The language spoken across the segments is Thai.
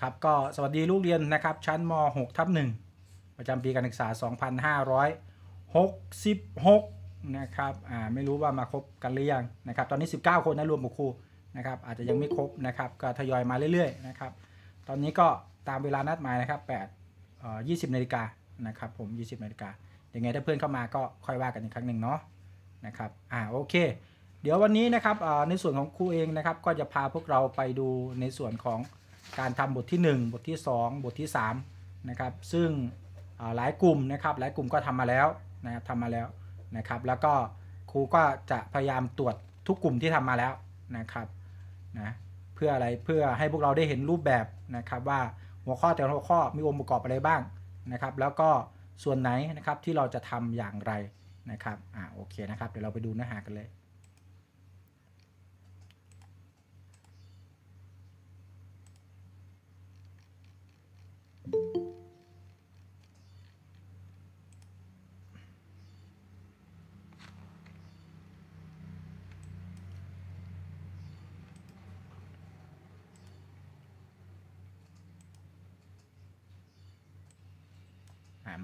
ครับก็สวัสดีลูกเรียนนะครับชั้นม .6 ทับ1ประจำปีการศึกษา 2566นะครับอ่าไม่รู้ว่ามาครบกันหรือยังนะครับตอนนี้ 19 คนนะรวมบุคคลนะครับอาจจะยังไม่ครบนะครับก็ทยอยมาเรื่อยๆนะครับตอนนี้ก็ตามเวลานัดหมายนะครับ8เอ่อ20นาฬิกานะครับผม 20นาฬิกายังไงถ้าเพื่อนเข้ามาก็ค่อยว่ากันอีกครั้งหนึ่งเนาะนะครับอ่าโอเค เดี๋ยววันนี้นะครับในส่วนของครูเองนะครับก็จะพาพวกเราไปดูในส่วนของการทำบทที่ 1 บทที่ 2 บทที่3นะครับ ซึ่งหลายกลุ่มนะครับ หลายกลุ่มก็ทำมาแล้วนะครับทำมาแล้วนะครับ แล้วก็ครูก็จะพยายามตรวจทุกกลุ่มที่ทำมาแล้วนะครับนะเพื่ออะไรเพื่อให้พวกเราได้เห็นรูปแบบนะครับว่าหัวข้อแต่ละหัวข้อมีองค์ประกอบอะไรบ้างนะครับ แล้วก็ส่วนไหนนะครับที่เราจะทำอย่างไรนะครับอ่าโอเคนะครับเดี๋ยวเราไปดูเนื้อหากันเลย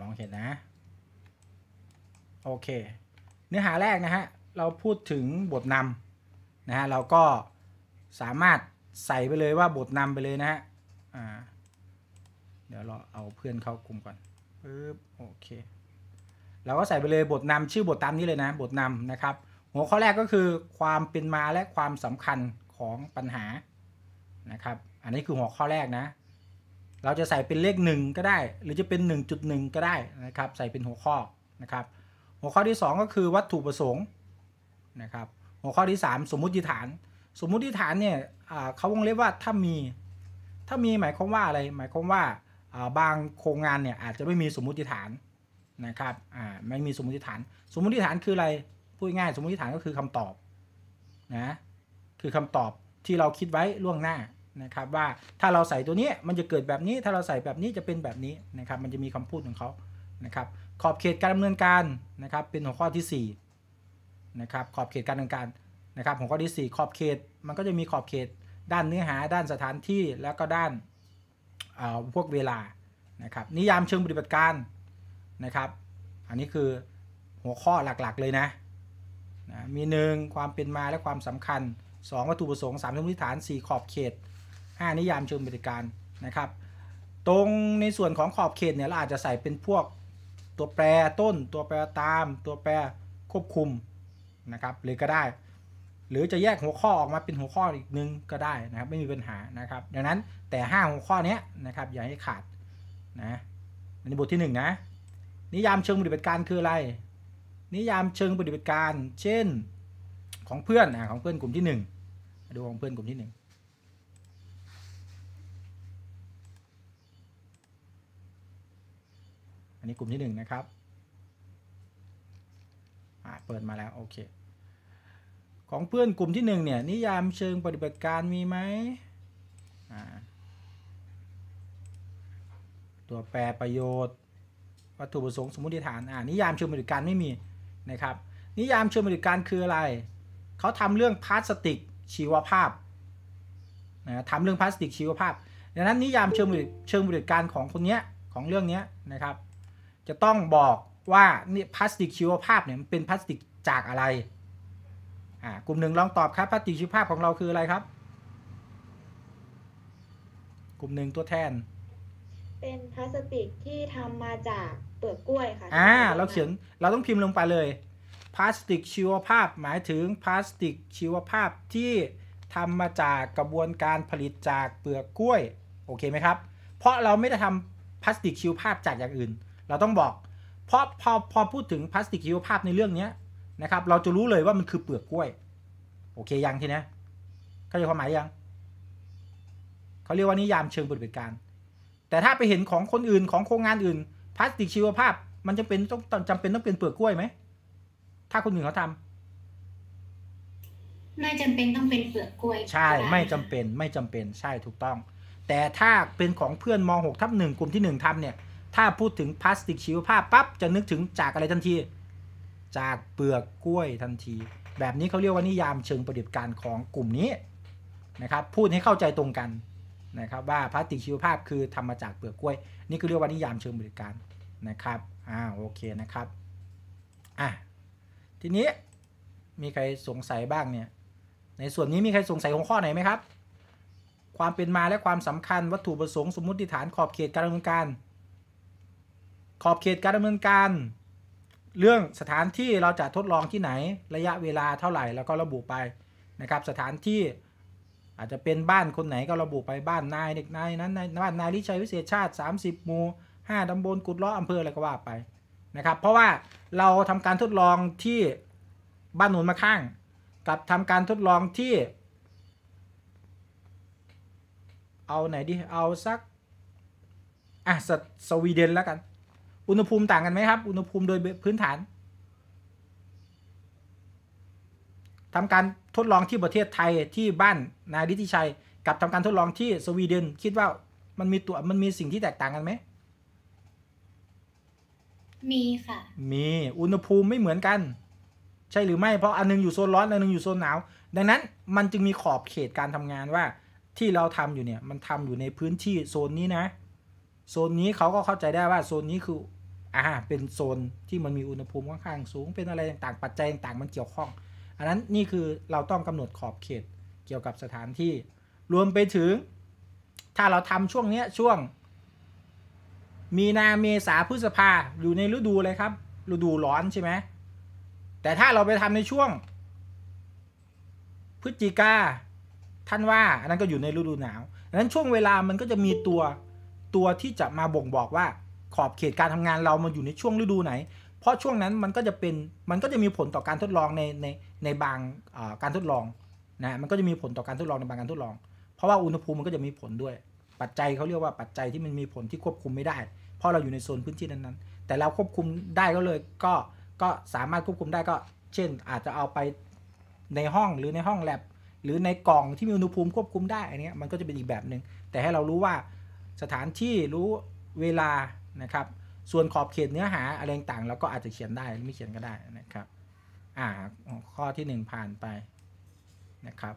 มองเห็นนะ โอเค เนื้อหาแรกนะ ฮะ เราพูดถึงบทนำนะ ฮะ เราก็สามารถใส่ ไปเลยว่าบทนำไปเลยนะ ฮะ อ่าดี๋ยวเราเอาเพื่อนเข้ากลุ่มก่อน ปึ๊บ โอเค เราก็ใส่ไปเลยบทนำชื่อบทตามนี้เลยนะ บทนำนะครับ หัวข้อแรกก็คือความเป็นมาและความสำคัญของปัญหา นะครับ อันนี้คือหัวข้อแรกนะ เราจะใส่เป็นเลข 1 ก็ได้ หรือจะเป็น 1.1 ก็ได้นะครับ ใส่เป็นหัวข้อนะครับ หัวข้อที่2ก็คือวัตถุประสงค์ นะครับ หัวข้อที่ 3 สมมุติฐาน สมมุติฐานเนี่ยเขาวงเล็บว่าถ้ามี ถ้ามีหมายความว่าอะไร หมายความว่าบางโครงงานเนี่ยอาจจะไม่มีสมมุติฐานนะครับ อ่าไม่มีสมมุติฐาน สมมุติฐานคืออะไร พูดง่ายสมมุติฐานก็คือคำตอบนะ คือคำตอบที่เราคิดไว้ล่วงหน้านะครับว่าถ้าเราใส่ตัวนี้มันจะเกิดแบบนี้ ถ้าเราใส่แบบนี้จะเป็นแบบนี้นะครับ มันจะมีคำพูดของเขานะครับ ขอบเขตการดำเนินการนะครับ เป็นหัวข้อที่4นะครับ ขอบเขตการดำเนินการนะครับ หัวข้อที่ 4 ขอบเขต มันก็จะมีขอบเขตด้านเนื้อหา ด้านสถานที่ แล้วก็ด้านพวกเวลา นะครับ นิยามเชิงปฏิบัติการ นะครับ อันนี้คือหัวข้อหลักๆเลยนะนะมี1ความเป็นมาและความสำคัญ2วัตถุประสงค์3สมมติฐาน 4 ขอบเขต 5 นิยามเชิงปฏิบัติการ นะครับ ตรงในส่วนของขอบเขตเนี่ยเราอาจจะใส่เป็นพวกตัวแปรต้นตัวแปรตามตัวแปรควบคุม นะครับ หรือก็ได้หรือจะแยกหัวข้อออกมาเป็นหัวข้ออีกนึงก็ได้นะครับ ไม่มีปัญหานะครับดังนั้นแต่5หัวข้อนี้นะครับอย่าให้ขาดนะในบทที่ 1 นะ นิยามเชิงปฏิบัติการคืออะไร นิยามเชิงปฏิบัติการ เช่นของเพื่อนนะของเพื่อนกลุ่มที่1ดูของเพื่อนกลุ่มที่1ันนี้กลุ่มที่ 1 นะครับเปิดมาแล้วโอเคของเพื่อนกลุ่มที่หนึ่งเนี่ยนิยามเชิงปฏิบัติการมีไหม ตัวแปรประโยชน์ วัตถุประสงค์สมมติฐานอ่านิยามเชิงปฏิบัติการไม่มีนะครับนิยามเชิงปฏิบัติการคืออะไร เขาทำเรื่องพลาสติกชีวภาพนะทำเรื่องพลาสติกชีวภาพดังนั้นนิยามเชิงเชิงปฏิบัติการของคนเนี้ยของเรื่องเนี้ยนะครับ จะต้องบอกว่านี่พลาสติกชีวภาพเนี่ยมันเป็นพลาสติกจากอะไรกลุ่มหนึ่งลองตอบครับปฏิชีวภาพของเราคืออะไรครับ กลุ่มหนึ่งตัวแทน เป็นพลาสติกที่ทำมาจากเปลือกกล้วยค่ะอ่าเราเขียนเราต้องพิมพ์ลงไปเลยพลาสติกชีวภาพหมายถึงพลาสติกชีวภาพที่ทำมาจากกระบวนการผลิตจากเปลือกกล้วยโอเคไหมครับ เพราะเราไม่ได้ทำพลาสติกชีวภาพจากอย่างอื่น เราต้องบอกเพราะพอพูดถึงพลาสติกชีวภาพในเรื่องนี้นะครับเราจะรู้เลยว่ามันคือเปลือกกล้วย โอเคยังทีนะเข้าใจความหมายยังเขาเรียกว่านิยามเชิงปฏิบัติการ แต่ถ้าไปเห็นของคนอื่นของโครงงานอื่นพลาสติกชีวภาพมันจะเป็นต้องจำเป็นต้องเป็นเปลือกกล้วยไหมถ้าคนอื่นเขาทาไม่จำเป็นต้องเป็นเปลือกกล้วย ใช่ไม่จำเป็นไม่จำเป็นใช่ถูกต้อง แต่ถ้าเป็นของเพื่อนมหกทับหนึ่งกลุ่มที่หนึ่งทำเนี่ย ถ้าพูดถึงพลาสติกชีวภาพปั๊บจะนึกถึงจากอะไรทันทีจากเปลือกกล้วยทันที แบบนี้เขาเรียกว่านิยามเชิงประดิษฐ์การของกลุ่มนี้นะครับ พูดให้เข้าใจตรงกันนะครับ ว่าพลาสติกชีวภาพคือทำมาจากเปลือกกล้วย นี่คือเรียกว่านิยามเชิงบริการนะครับอ่าโอเคนะครับอ่ะทีนี้มีใครสงสัยบ้างเนี่ยในส่วนนี้มีใครสงสัยของข้อไหนไหมครับ ความเป็นมาและความสำคัญวัตถุประสงค์สมมติฐานขอบเขตการดำเนินการ ขอบเขตการดำเนินการเรื่องสถานที่เราจะทดลองที่ไหนระยะเวลาเท่าไหร่แล้วก็ระบุไปนะครับสถานที่อาจจะเป็นบ้านคนไหนก็ระบุไปบ้านนายเด็กนายนั้นนบ้านนายลิชัย วิเศษชาติ 30หมู่5ตำบลกุดล้ออำเภออะไรก็ว่าไปนะครับเพราะว่าเราทำการทดลองที่บ้านหนุนมาข้าง กับทำการทดลองที่ เอาไหนดีเอาสักอ่ะสสวีเดนแล้วกันอุณหภูมิต่างกันไหมครับ อุณหภูมิโดยพื้นฐาน ทำการทดลองที่ประเทศไทยที่บ้านนายดิติชัย กับทำการทดลองที่สวีเดนคิดว่ามันมีตัวมันมีสิ่งที่แตกต่างกันไหมมีค่ะ มี อุณหภูมิไม่เหมือนกัน ใช่หรือไม่เพราะอันนึงอยู่โซนร้อนอันนึงอยู่โซนหนาว ดังนั้นมันจึงมีขอบเขตการทำงานว่าที่เราทำอยู่เนี่ยมันทำอยู่ในพื้นที่โซนนี้นะ โซนนี้เขาก็เข้าใจได้ว่าโซนนี้คืออ่าเป็นโซนที่มันมีอุณหภูมิค่อนข้างสูงเป็นอะไรต่างๆปัจจัยต่างๆมันเกี่ยวข้อง อันนั้นนี่คือเราต้องกำหนดขอบเขตเกี่ยวกับสถานที่ รวมไปถึง ถ้าเราทำช่วงเนี้ยช่วง มีนาเมษาพฤษภาอยู่ในฤดูเลยครับ ฤดูร้อนใช่ไหมแต่ถ้าเราไปทำในช่วง พฤศจิกา ท่านว่าอันนั้นก็อยู่ในฤดูหนาวอันนั้นช่วงเวลามันก็จะมีตัวตัวที่จะมาบ่งบอกว่าขอบเขตการทำงานเรามันอยู่ในช่วงฤดูไหน เพราะช่วงนั้นมันก็จะเป็น มันก็จะมีผลต่อการทดลองในในในบางการทดลองนะ มันก็จะมีผลต่อการทดลองในบางการทดลอง เพราะว่าอุณหภูมิมันก็จะมีผลด้วย ปัจจัยเขาเรียกว่าปัจจัยที่มันมีผลที่ควบคุมไม่ได้ เพราะเราอยู่ในโซนพื้นที่นั้นๆ แต่เราควบคุมได้ก็เลย ก็ก็สามารถควบคุมได้ก็ เช่น อาจจะเอาไปในห้องหรือในห้องแลบหรือในกล่องที่มีอุณหภูมิควบคุมได้อันนี้มันก็จะเป็นอีกแบบหนึง่ง แต่ให้เรารู้ว่าสถานที่รู้เวลานะครับส่วนขอบเขตเนื้อหาอะไรต่างเราก็อาจจะเขียนได้ไม่เขียนก็ได้นะครับอ่าข้อที่1ผ่านไปนะครับ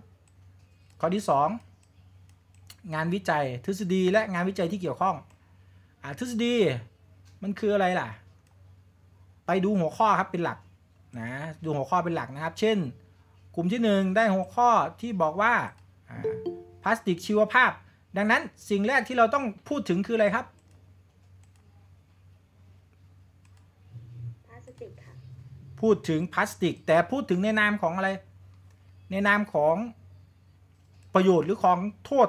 ข้อที่ 2 งานวิจัยทฤษฎีและงานวิจัยที่เกี่ยวข้องอ่าทฤษฎีมันคืออะไรล่ะ ไปดูหัวข้อครับเป็นหลักนะดูหัวข้อเป็นหลักนะครับ เช่นกลุ่มที่1ได้หัวข้อที่บอกว่าพลาสติกชีวภาพ ดังนั้นสิ่งแรกที่เราต้องพูดถึงคืออะไรครับพูดถึงพลาสติกแต่พูดถึงในนามของอะไร ในนามของประโยชน์หรือของโทษ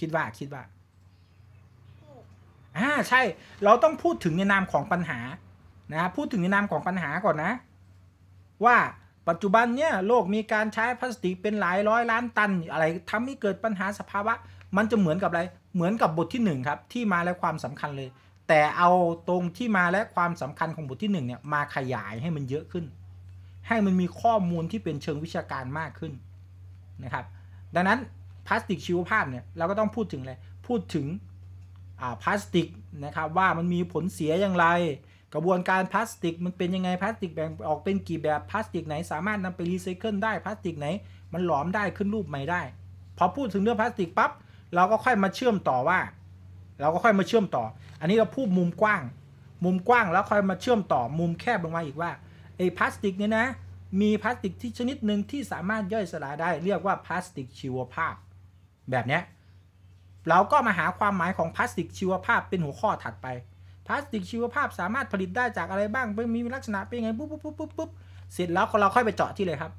คิดว่าคิดว่าอ่าใช่เราต้องพูดถึงในนามของปัญหา นะพูดถึงในนามของปัญหาก่อนนะ ว่าปัจจุบันเนี่ยโลกมีการใช้พลาสติกเป็นหลายร้อยล้านตันอะไร ทำให้เกิดปัญหาสภาวะมันจะเหมือนกับอะไรเหมือนกับบทที่1ครับที่มาและความสำคัญเลยแต่เอาตรงที่มาและความสำคัญของบทที่1เนี่ยมาขยายให้มันเยอะขึ้น ให้มันมีข้อมูลที่เป็นเชิงวิชาการมากขึ้นนะครับ ดังนั้นพลาสติกชีวภาพเนี่ยเราก็ต้องพูดถึงอะไรพูดถึงพลาสติกนะครับว่ามันมีผลเสียอย่างไร กระบวนการพลาสติก มันเป็นยังไงพลาสติกแบ่งออกเป็นกี่แบบพลาสติก ไหนสามารถนำไปรีไซเคิลได้พลาสติกไหนมันหลอมได้ขึ้นรูปใหม่ได้ พอพูดถึงเรื่องพลาสติกปับ๊บเราก็ค่อยมาเชื่อมต่อว่า เราก็ค่อยมาเชื่อมต่ออันนี้เราพูดมุมกว้าง มุมกว้าง แล้วค่อยมาเชื่อมต่อมุมแคบลงมาอีกว่าไอ้พลาสติกเนี่ยนะ มีพลาสติกที่ชนิดหนึ่งที่สามารถย่อยสลายได้ เรียกว่าพลาสติกชีวภาพ แบบนี้ เราก็มาหาความหมายของพลาสติกชีวภาพเป็นหัวข้อถัดไป พลาสติกชีวภาพสามารถผลิตได้จากอะไรบ้าง มีลักษณะเป็นไงปุ๊บปุ๊บปุ๊บปุ๊บปุ๊บเสร็จแล้วเราค่อยไปเจาะที่เลยครับ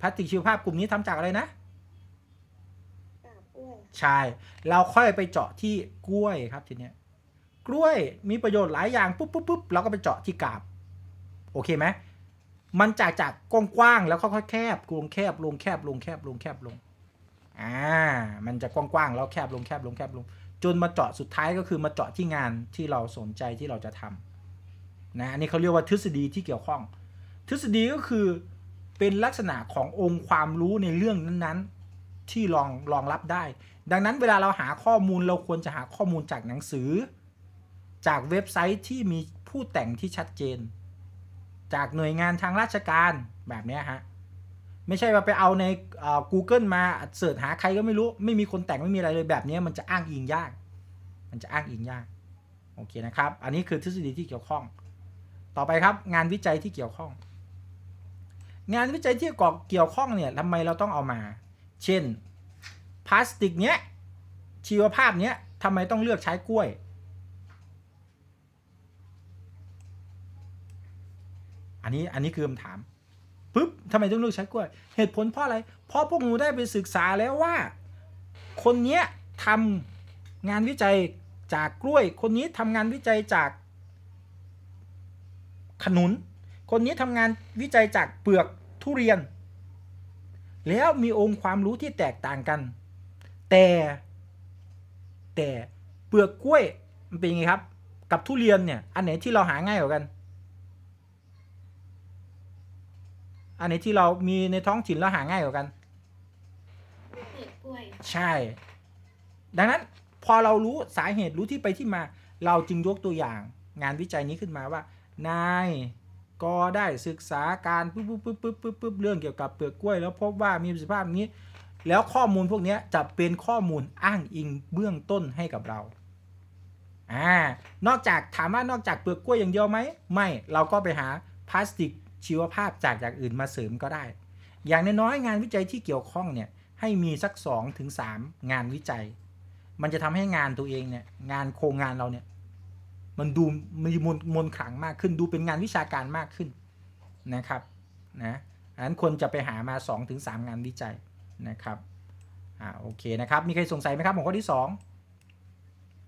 พลาสติกชีวภาพกลุ่มนี้ทำจากอะไรนะใช่ เราค่อยไปเจาะที่กล้วยครับทีเนี้ยกล้วยมีประโยชน์หลายอย่างปุ๊บปุ๊บปุ๊บเราก็ไปเจาะที่กาบ โอเคไหมมันจากจากกว้างๆ แล้วค่อยค่อยแคบลงแคบลงแคบลงแคบลงแคบลงอ่ามันจะกว้างๆแล้วแคบลงแคบลงแคบลง จนมาเจาะสุดท้ายก็คือมาเจาะที่งานที่เราสนใจที่เราจะทำนะอันนี้เขาเรียกว่าทฤษฎีที่เกี่ยวข้อง ทฤษฎีก็คือเป็นลักษณะขององค์ความรู้ในเรื่องนั้นที่รองรองรับได้ ดังนั้นเวลาเราหาข้อมูลเราควรจะหาข้อมูลจากหนังสือ จากเว็บไซต์ที่มีผู้แต่งที่ชัดเจน จากหน่วยงานทางราชการแบบนี้ฮะไม่ใช่ว่าไปเอาใน Google มาเสิร์ชหาใครก็ไม่รู้ ไม่มีคนแต่งไม่มีอะไรเลยแบบนี้มันจะอ้างอิงยาก มันจะอ้างอิงยากโอเคนะครับอันนี้คือทฤษฎีที่เกี่ยวข้อง ต่อไปครับ งานวิจัยที่เกี่ยวข้อง งานวิจัยที่เกี่ยวข้องเนี่ยทำไมเราต้องเอามาเช่นพลาสติกเนี้ยชีวภาพเนี้ยทำไมต้องเลือกใช้กล้วย อันนี้อันนี้คือคำถามปุ๊บทำไมต้องเลือกใช้กล้วย เหตุผลเพราะอะไร เพราะพวกหนูได้ไปศึกษาแล้วว่าคนเนี้ยทำงานวิจัยจากกล้วย คนนี้ทำงานวิจัยจากขนุน คนนี้ทำงานวิจัยจากเปลือกทุเรียนแล้วมีองค์ความรู้ที่แตกต่างกัน แต่ แต่เปลือกกล้วย มันเป็นไงครับ กับทุเรียนเนี่ย อันไหนที่เราหาง่ายกว่ากัน อันไหนที่เรามีในท้องถิ่นเราหาง่ายกว่ากันเปลือกกล้วยใช่ ดังนั้นพอเรารู้สาเหตุรู้ที่ไปที่มา เรา จึงยกตัวอย่าง งานวิจัยนี้ขึ้นมาว่านายก็ได้ศึกษาการปุ๊บปุ๊บปุ๊บปุ๊บปุ๊บปุ๊บเรื่องเกี่ยวกับเปลือกกล้วยแล้วพบว่ามีประสิทธิภาพนี้ แล้วข้อมูลพวกนี้จะเป็นข้อมูลอ้างอิงเบื้องต้นให้กับเราอ่า นอกจากถามว่านอกจากเปลือกกล้วยอย่างเดียวไหมไม่ เราก็ไปหาพลาสติกชีวภาพจากอย่างอื่นมาเสริมก็ได้ อย่างน้อยงานวิจัยที่เกี่ยวข้องเนี่ยให้มีสัก 2 ถึง3งานวิจัย มันจะทำให้งานตัวเองเนี่ยงานโครงงานเราเนี่ยมันดูมีมนมนขลังมากขึ้นดูเป็นงานวิชาการมากขึ้นนะครับนะอันนั้นควรจะไปหามา2-3งงานวิจัยนะครับอ่าโอเคนะครับ มีใครสงสัยไหมครับหัวข้อที่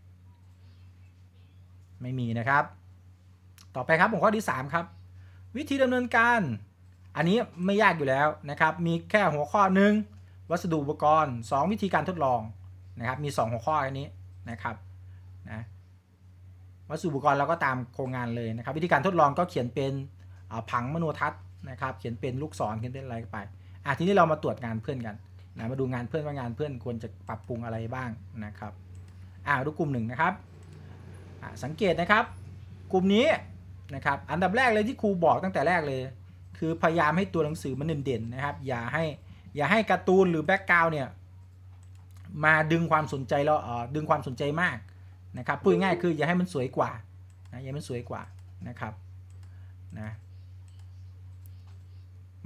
2 ไม่มีนะครับ ต่อไปครับหัวข้อที่ 3 ครับ วิธีดำเนินการ อันนี้ไม่ยากอยู่แล้วนะครับ มีแค่หัวข้อหนึ่งวัสดุอุปกรณ์ 2 วิธีการทดลองนะครับ มี 2 หัวข้ออันนี้นะครับนะวัสดุอุปกรณ์เราก็ตามโครงงานเลยนะครับ วิธีการทดลองก็เขียนเป็นผังมโนทัศน์นะครับเขียนเป็นลูกศรเขียนเป็นอะไรไปอ่ะทีนี้เรามาตรวจงานเพื่อนกันนะมาดูงานเพื่อนว่างานเพื่อนควรจะปรับปรุงอะไรบ้างนะครับ อ่าดูกลุ่มหนึ่งนะครับสังเกตนะครับ กลุ่มนี้นะครับอันดับแรกเลยที่ครูบอกตั้งแต่แรกเลย คือพยายามให้ตัวหนังสือมันเด่นๆนะครับอย่าให้อย่าให้การ์ตูนหรือแบ็กกราวเนี่ยมาดึงความสนใจเราเออดึงความสนใจมากนะครับพูดง่ายคืออย่าให้มันสวยกว่านะอย่าให้มันสวยกว่านะครับนะ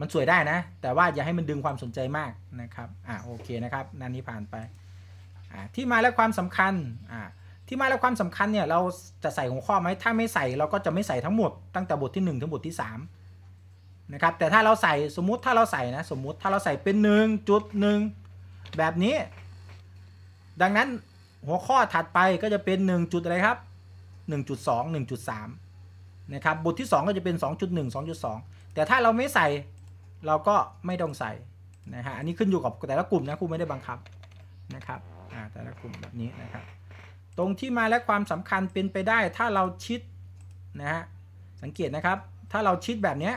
มันสวยได้นะ แต่ว่าอย่าให้มันดึงความสนใจมากนะครับอ่าโอเคนะครับนั่นนี้ผ่านไปอ่าที่มาและความสำคัญอ่าที่มาและความสำคัญเนี่ยเราจะใส่หัวข้อไหมถ้าไม่ใส่เราก็จะไม่ใส่ทั้งหมดตั้งแต่บทที่1ถึงบทที่3นะครับแต่ถ้าเราใส่สมมุติถ้าเราใส่นะสมมุติถ้าเราใส่เป็น1จุดหนึ่งแบบนี้ ดังนั้นหัวข้อถัดไปก็จะเป็น1จุดอะไรครับ1.2 1.3นะครับบทที่ 2 ก็จะเป็น 2.1 2.2 แต่ถ้าเราไม่ใส่ เราก็ไม่ต้องใส่นะฮะอันนี้ขึ้นอยู่กับแต่ละกลุ่มนะครูไม่ได้บังคับนะครับอ่าแต่ละกลุ่มแบบนี้นะครับ ตรงที่มาและความสำคัญเป็นไปได้ถ้าเราชิดนะฮะสังเกตนะครับ ถ้าเราชิดแบบนี้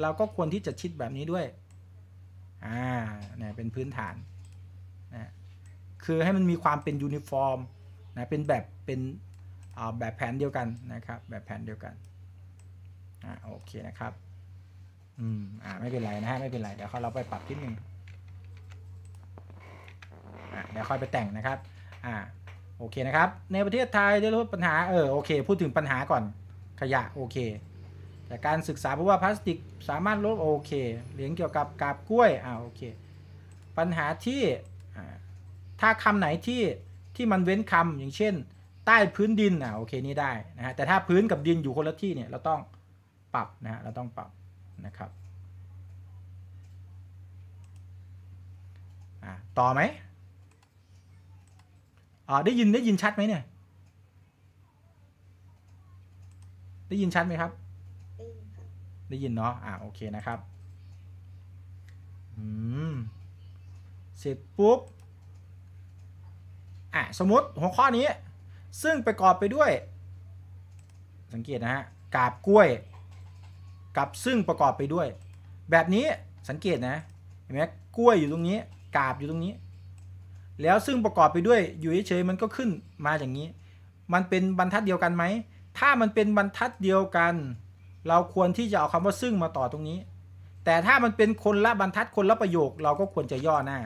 เราก็ควรที่จะชิดแบบนี้ด้วยอ่าเนี่ยเป็นพื้นฐานคือให้มันมีความเป็นยูนิฟอร์มนะ เป็นแบบ เป็นแบบแผนเดียวกันนะครับ แบบแผนเดียวกัน อ่าโอเคนะครับ อืม อ่า ไม่เป็นไรนะฮะ ไม่เป็นไร เดี๋ยวเราไปปรับที่หนึ่งอ่าเดี๋ยวค่อยไปแต่งนะครับ อ่า โอเคนะครับ ในประเทศไทยได้รับปัญหา เออ โอเค พูดถึงปัญหาก่อน ขยะ โอเค แต่การศึกษาพบว่าพลาสติกสามารถลดโอเคเหลียงเกี่ยวกับกาบกล้วย อ่าโอเค ปัญหาที่อ่าถ้าคำไหนที่ที่มันเว้นคำอย่างเช่น ใต้พื้นดินอ่ะโอเคนี่ได้นะฮะแต่ถ้าพื้นกับดินอยู่คนละที่เนี่ยเราต้องปรับนะฮะเราต้องปรับนะครับ ต่อไหมอ๋อได้ยินได้ยินชัดไหมเนี่ยได้ยินชัดไหมครับได้ยินเนาะอ่าโอเคนะครับอืมเสร็จปุ๊บอ่ะสมมติหัวข้อนี้ ซึ่งประกอบไปด้วย สังเกตนะฮะกาบกล้วย กับซึ่งประกอบไปด้วย แบบนี้สังเกตนะเห็นไหมกล้วยอยู่ตรงนี้กาบอยู่ตรงนี้ แล้วซึ่งประกอบไปด้วยอยู่เฉยๆมันก็ขึ้นมาอย่างนี้ มันเป็นบรรทัดเดียวกันไหม ถ้ามันเป็นบรรทัดเดียวกัน เราควรที่จะเอาคำว่าซึ่งมาต่อตรงนี้ แต่ถ้ามันเป็นคนละบรรทัดคนละประโยคเราก็ควรจะย่อหน้า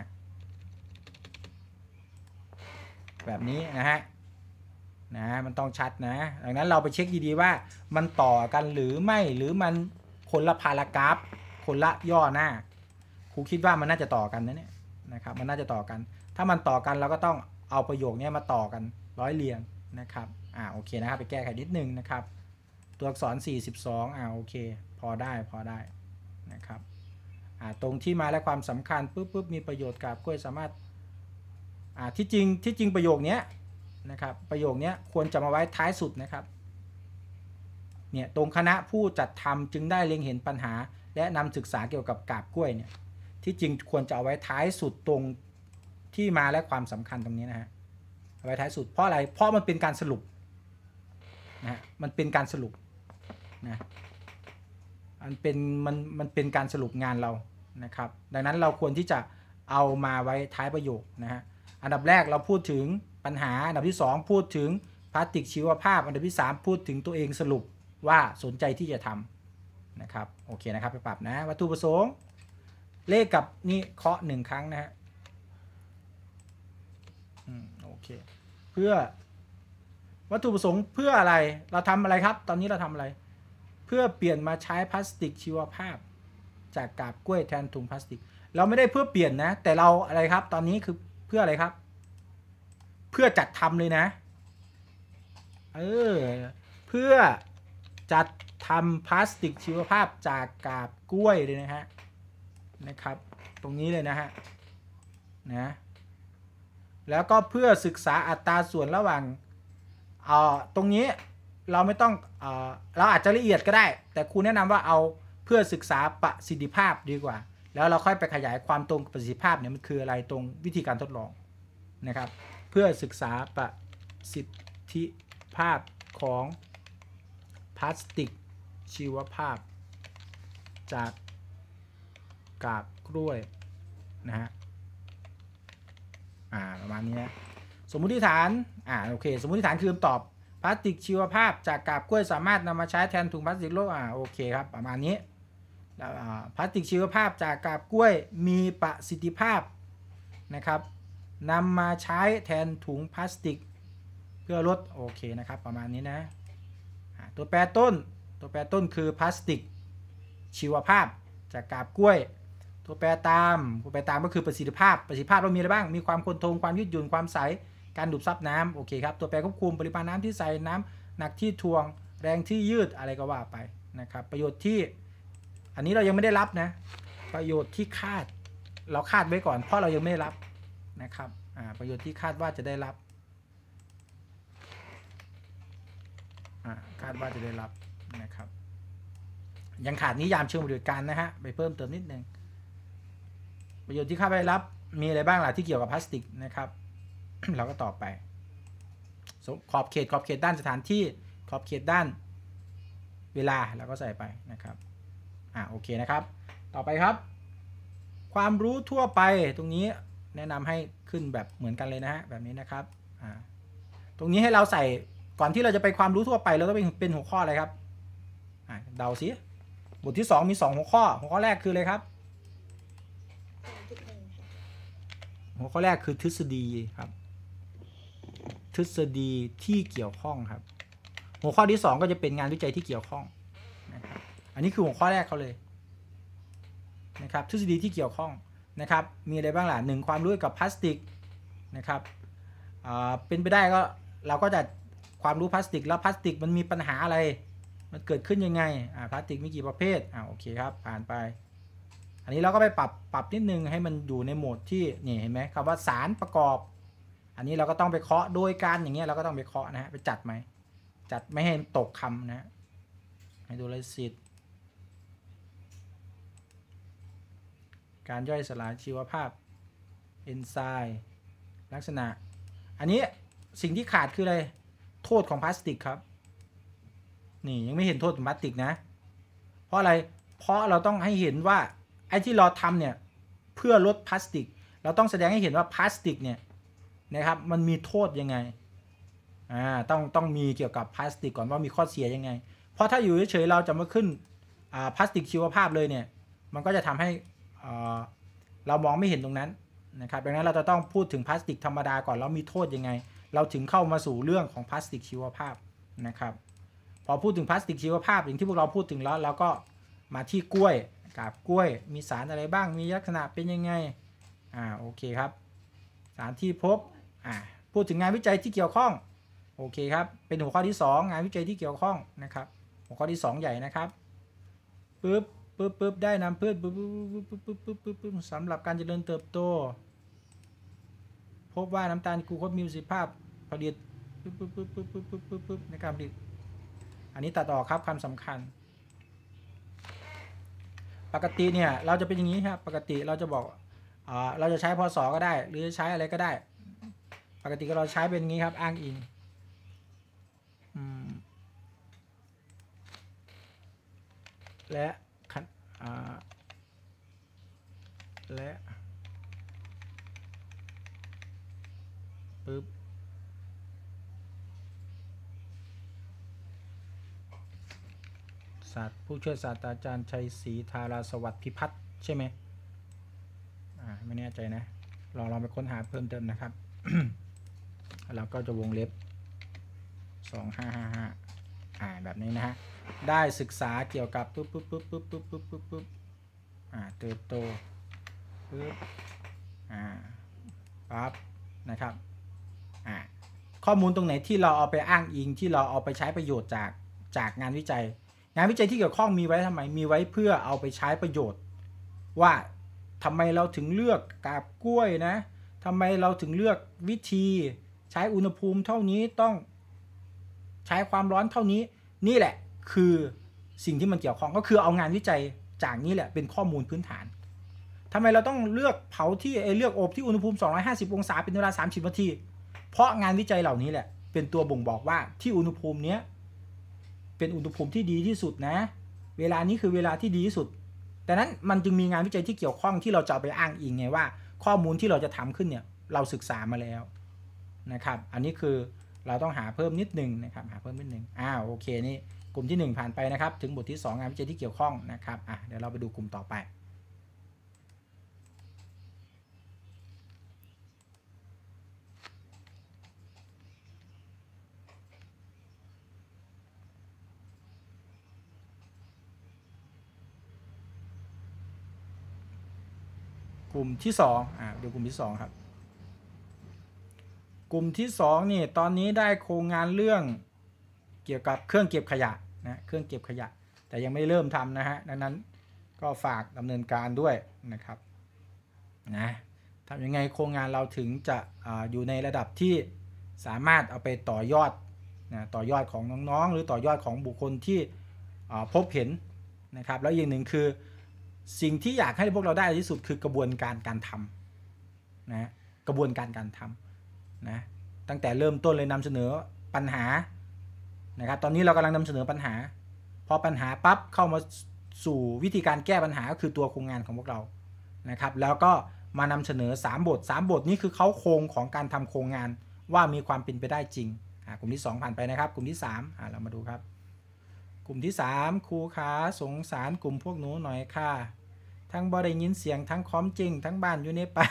แบบนี้นะฮะนะมันต้องชัด นะดังนั้นเราไปเช็คดีๆว่ามันต่อกันหรือไม่หรือมันคนละพารากราฟคนละย่อหน้าครูคิดว่ามันน่าจะต่อกันนะเนี่ยนะครับมันน่าจะต่อกัน ถ้ามันต่อกันเราก็ต้องเอาประโยคนี้มาต่อกัน ร้อยเรียงนะครับอ่าโอเคนะครับไปแก้ไขนิดนึงนะครับ ตัวอักษร 42อ่าโอเค พอได้พอได้นะครับอ่าตรงที่มาและความสำคัญปุ๊บปุ๊บมีประโยชน์กับกล้วยสามารถอ่าที่จริงที่จริงประโยคนี้นะครับประโยคนี้ควรจะมาไว้ท้ายสุดนะครับเนี่ยตรงคณะผู้จัดทำจึงได้เล็งเห็นปัญหา และนำศึกษาเกี่ยวกับกาบกล้วยเนี่ยที่จริงควรจะเอาไว้ท้ายสุดตรงที่มาและความสำคัญตรงนี้นะฮะเอาไว้ท้ายสุดเพราะอะไรเพราะมันเป็นการสรุปนะมันเป็นการสรุปนะมันเป็นมันมันเป็นการสรุปงานเรานะครับ ดังนั้นเราควรที่จะเอามาไว้ท้ายประโยคนะฮะอันดับแรกเราพูดถึงปัญหา อันดับที่ 2 พูดถึงพลาสติกชีวภาพ อันดับที่3พูดถึงตัวเองสรุปว่าสนใจที่จะทำนะครับโอเคนะครับไปปรับนะ วัตถุประสงค์ เลขกับนี่เคาะหนึ่งครั้งนะฮะโอเคเพื่อวัตถุประสงค์เพื่ออะไรเราทำอะไรครับ ตอนนี้เราทำอะไร เพื่อเปลี่ยนมาใช้พลาสติกชีวภาพ จากกาบกล้วยแทนถุงพลาสติก เราไม่ได้เพื่อเปลี่ยนนะ แต่เราอะไรครับตอนนี้คือเพื่ออะไรครับ เพื่อจัดทำเลยนะ เออ เพื่อจัดทำพลาสติกชีวภาพจากกาบกล้วยเลยนะฮะ นะครับ ตรงนี้เลยนะฮะ นะ แล้วก็เพื่อศึกษาอัตราส่วนระหว่างเอ่อตรงนี้เราไม่ต้องเอ่อเราอาจจะละเอียดก็ได้ แต่ครูแนะนำว่าเอาเพื่อศึกษาประสิทธิภาพดีกว่าแล้วเราค่อยไปขยายความตรงประสิทธิภาพเนี่ยมันคืออะไรตรงวิธีการทดลองนะครับ เพื่อศึกษาประสิทธิภาพของพลาสติกชีวภาพจากกาบกล้วยนะฮะอ่าประมาณนี้นะสมมุติฐานอ่าโอเคสมมุติฐานคือคำตอบพลาสติกชีวภาพจากกาบกล้วยสามารถนำมาใช้แทนถุงพลาสติกโลกอ่าโอเคครับ ประมาณนี้พลาสติกชีวภาพจากกาบกล้วยมีประสิทธิภาพนะครับนำมาใช้แทนถุงพลาสติกเพื่อลดโอเคนะครับประมาณนี้นะตัวแปรต้น ตัวแปรต้นคือพลาสติก ชีวภาพจากกาบกล้วย ตัวแปรตามตัวแปรตามก็คือประสิทธิภาพ ประสิทธิภาพเรามีอะไรบ้าง มีความคงทนความยืดหยุ่นความใส การดูดซับน้ำโอเคครับตัวแปรควบคุมปริมาณน้ำที่ใส่น้ำหนักที่ทวงแรงที่ยืดอะไรก็ว่าไปนะครับประโยชน์ที่อันนี้เรายังไม่ได้รับนะ ประโยชน์ที่คาดเราคาดไว้ก่อนเพราะเรายังไม่ได้รับนะครับประโยชน์ที่คาดว่าจะได้รับคาดว่าจะได้รับนะครับ ยังขาดนิยามเชิงบริการนะฮะไปเพิ่มเติมนิดนึงประโยชน์ที่คาดได้รับมีอะไรบ้างล่ะที่เกี่ยวกับพลาสติกนะครับเราก็ตอบไปขอบเขตขอบเขตด้านสถานที่ขอบเขตด้าน เวลาเราก็ใส่ไปนะครับ่ะโอเคนะครับ ต่อไปครับ ความรู้ทั่วไปตรงนี้แนะนำให้ขึ้นแบบเหมือนกันเลยนะฮะแบบนี้นะครับอ่าตรงนี้ให้เราใส่ก่อนที่เราจะไปความรู้ทั่วไปเราต้องเป็นเป็นหัวข้อ อะไรครับอ่าเดาสิบทที่ 2 มี 2 หัวข้อหัวข้อแรกคืออะไรครับ หัวข้อแรกคือทฤษฎีครับ ทฤษฎีที่เกี่ยวข้องครับ หัวข้อที่ 2 ก็จะเป็นงานวิจัยที่เกี่ยวข้องอันนี้คือหัวข้อแรกเขาเลยนะครับทฤษฎีที่เกี่ยวข้องนะครับ มีอะไรบ้างล่ะหนึ่งความรู้กับพลาสติกนะครับเป็นไปได้ก็เราก็จะความรู้พลาสติกแล้วพลาสติกมันมีปัญหาอะไร มันเกิดขึ้นยังไงอ่าพลาสติกมีกี่ประเภทอ่าโอเคครับผ่านไป อันนี้เราก็ไปปรับปรับนิดนึงให้มันอยู่ในโหมดที่นี่เห็นไหมคำว่าสารประกอบ อันนี้เราก็ต้องไปเคาะโดยการอย่างเงี้ยเราก็ต้องไปเคาะนะฮะไปจัดไหมจัดไม่ให้ตกคำนะฮะให้ดูไลสิสการย่อยสลายชีวภาพเอนไซม์ลักษณะ อันนี้สิ่งที่ขาดคืออะไรโทษของพลาสติกครับ นี่ยังไม่เห็นโทษของพลาสติกนะเพราะอะไรเพราะเราต้องให้เห็นว่าไอ้ที่เราทำเนี่ยเพื่อลดพลาสติก เราต้องแสดงให้เห็นว่า พลาสติกเนี่ยนะครับมันมีโทษยังไงอ่าต้องต้องมีเกี่ยวกับพลาสติกก่อนว่ามีข้อเสียยังไง เพราะถ้าอยู่เฉยๆเราจะมาขึ้นอ่าพลาสติกชีวภาพเลยเนี่ย มันก็จะทำให้เรามองไม่เห็นตรงนั้นนะครับดังนั้นเราจะต้องพูดถึงพลาสติกธรรมดาก่อนแล้วมีโทษยังไง เราถึงเข้ามาสู่เรื่องของพลาสติกชีวภาพนะครับพอพูดถึงพลาสติกชีวภาพอย่างที่พวกเราพูดถึงแล้วเราก็มาที่กล้วยกาบกล้วย มีสารอะไรบ้างมีลักษณะเป็นยังไงอ่าโอเคครับสารที่พบอ่าพูดถึงงานวิจัยที่เกี่ยวข้องโอเคครับเป็นหัวข้อที่ 2 งานวิจัยที่เกี่ยวข้องนะครับ หัวข้อที่ 2 ใหญ่นะครับปึ๊บปุ๊บปุ๊บได้น้ำพืชปุ๊บปุ๊บปุ๊บปุ๊บปุ๊บปึ๊บปึ๊บสำหรับการเจริญเติบโต พบว่าน้ำตาลกูโคตมีประสิทธิภาพผลิตปุ๊บปุ๊บปุ๊บปุ๊บปุ๊บปุ๊บปุ๊บปุ๊บในการผลิตอันนี้ตัดออกครับคำสำคัญ ปกติเนี่ยเราจะเป็นอย่างนี้ครับปกติเราจะบอกเราจะใช้พศก็ได้ หรือใช้อะไรก็ได้ ปกติก็เราใช้เป็นอย่างนี้ครับอ้างอิงและและปึ๊บศาสตร์ผู้ช่วยศาสตราจารย์ ชัยศรีธาราสวัสดิ์พิพัฒน์ใช่ไหม อ่า ไม่แน่ใจนะลองลองไปค้นหาเพิ่มเติม นะครับแล้วก็จะวง เล็บ 2555อ่า แบบนี้นะ ฮะได้ศึกษาเกี่ยวกับปุ๊บปุ๊บปุ๊บปุ๊บปุ๊บปุ๊บปุ๊บปุ๊บอ่าเติบโตปุ๊บอ่าปั๊บนะครับอ่าข้อมูลตรงไหนที่เราเอาไปอ้างอิงที่เราเอาไปใช้ประโยชน์จาก จากงานวิจัย งานวิจัยที่เกี่ยวข้องมีไว้ทำไมมีไว้เพื่อเอาไปใช้ประโยชน์ ว่าทำไมเราถึงเลือกกาบกล้วยนะทำไมเราถึงเลือกวิธีใช้อุณหภูมิเท่านี้ต้องใช้ความร้อนเท่านี้นี่แหละคือสิ่งที่มันเกี่ยวข้องก็คือเอางานวิจัยจากนี้แหละเป็นข้อมูลพื้นฐาน ทำไมเราต้องเลือกเผาที่เลือกอบที่อุณหภูมิ250องศาเป็นเวลา30นาทีเพราะงานวิจัยเหล่านี้แหละเป็นตัวบ่งบอกว่าที่อุณหภูมิเนี้ยเป็นอุณหภูมิที่ดีที่สุดนะ เวลานี้คือเวลาที่ดีที่สุด แต่นั้นมันจึงมีงานวิจัยที่เกี่ยวข้องที่เราจะไปอ้างอิงไงว่า ข้อมูลที่เราจะทำขึ้นเนี่ยเราศึกษามาแล้วนะครับ อันนี้คือเราต้องหาเพิ่มนิดนึงนะครับหาเพิ่มนิดนึงอ้าวโอเคนี่ลุ่มที่1ผ่านไปนะครับ ถึงบทที่2งานวิจัยที่เกี่ยวข้องนะครับอ่ะเดี๋ยวเราไปดูกลุ่มต่อไป กลุ่มที่2อ่ะดูกลุ่มที่2ครับ กลุ่มที่2นี่ตอนนี้ได้โครงงานเรื่องเกี่ยวกับเครื่องเก็บขยะนะเครื่องเก็บขยะแต่ยังไม่เริ่มทำนะฮะ ดังนั้นก็ฝากดำเนินการด้วยนะครับนะทำยังไงโครงงานเราถึงจะออยู่ในระดับที่สามารถเอาไปต่อยอดนะต่อยอดของน้องๆ หรือต่อยอดของบุคคลที่พบเห็นนะครับแล้วอย่างหนึ่งคือสิ่งที่อยากให้พวกเราได้ที่สุดคือกระบวนการการทำนะกระบวนการการทำนะตั้งแต่เริ่มต้นเลยนำเสนอปัญหานะครับตอนนี้เรากำลังนำเสนอปัญหา พอปัญหาปั๊บเข้ามาสู่วิธีการแก้ปัญหา ก็คือตัวโครงงานของพวกเรานะครับแล้วก็มานำเสนอ 3บท3 บทนี้คือเขาโครงของการทำโครงงานว่ามีความเป็นไปได้จริง กลุ่มที่2ผ่านไปนะครับกลุ่มที่3อ่าเรามาดูครับ กลุ่มที่ 3ครูขาสงสารกลุ่มพวกหนูหน่อยค่ะ ทั้งบ่ได้ยินเสียงทั้งคอมจริง ทั้งบ้านอยู่ในป่า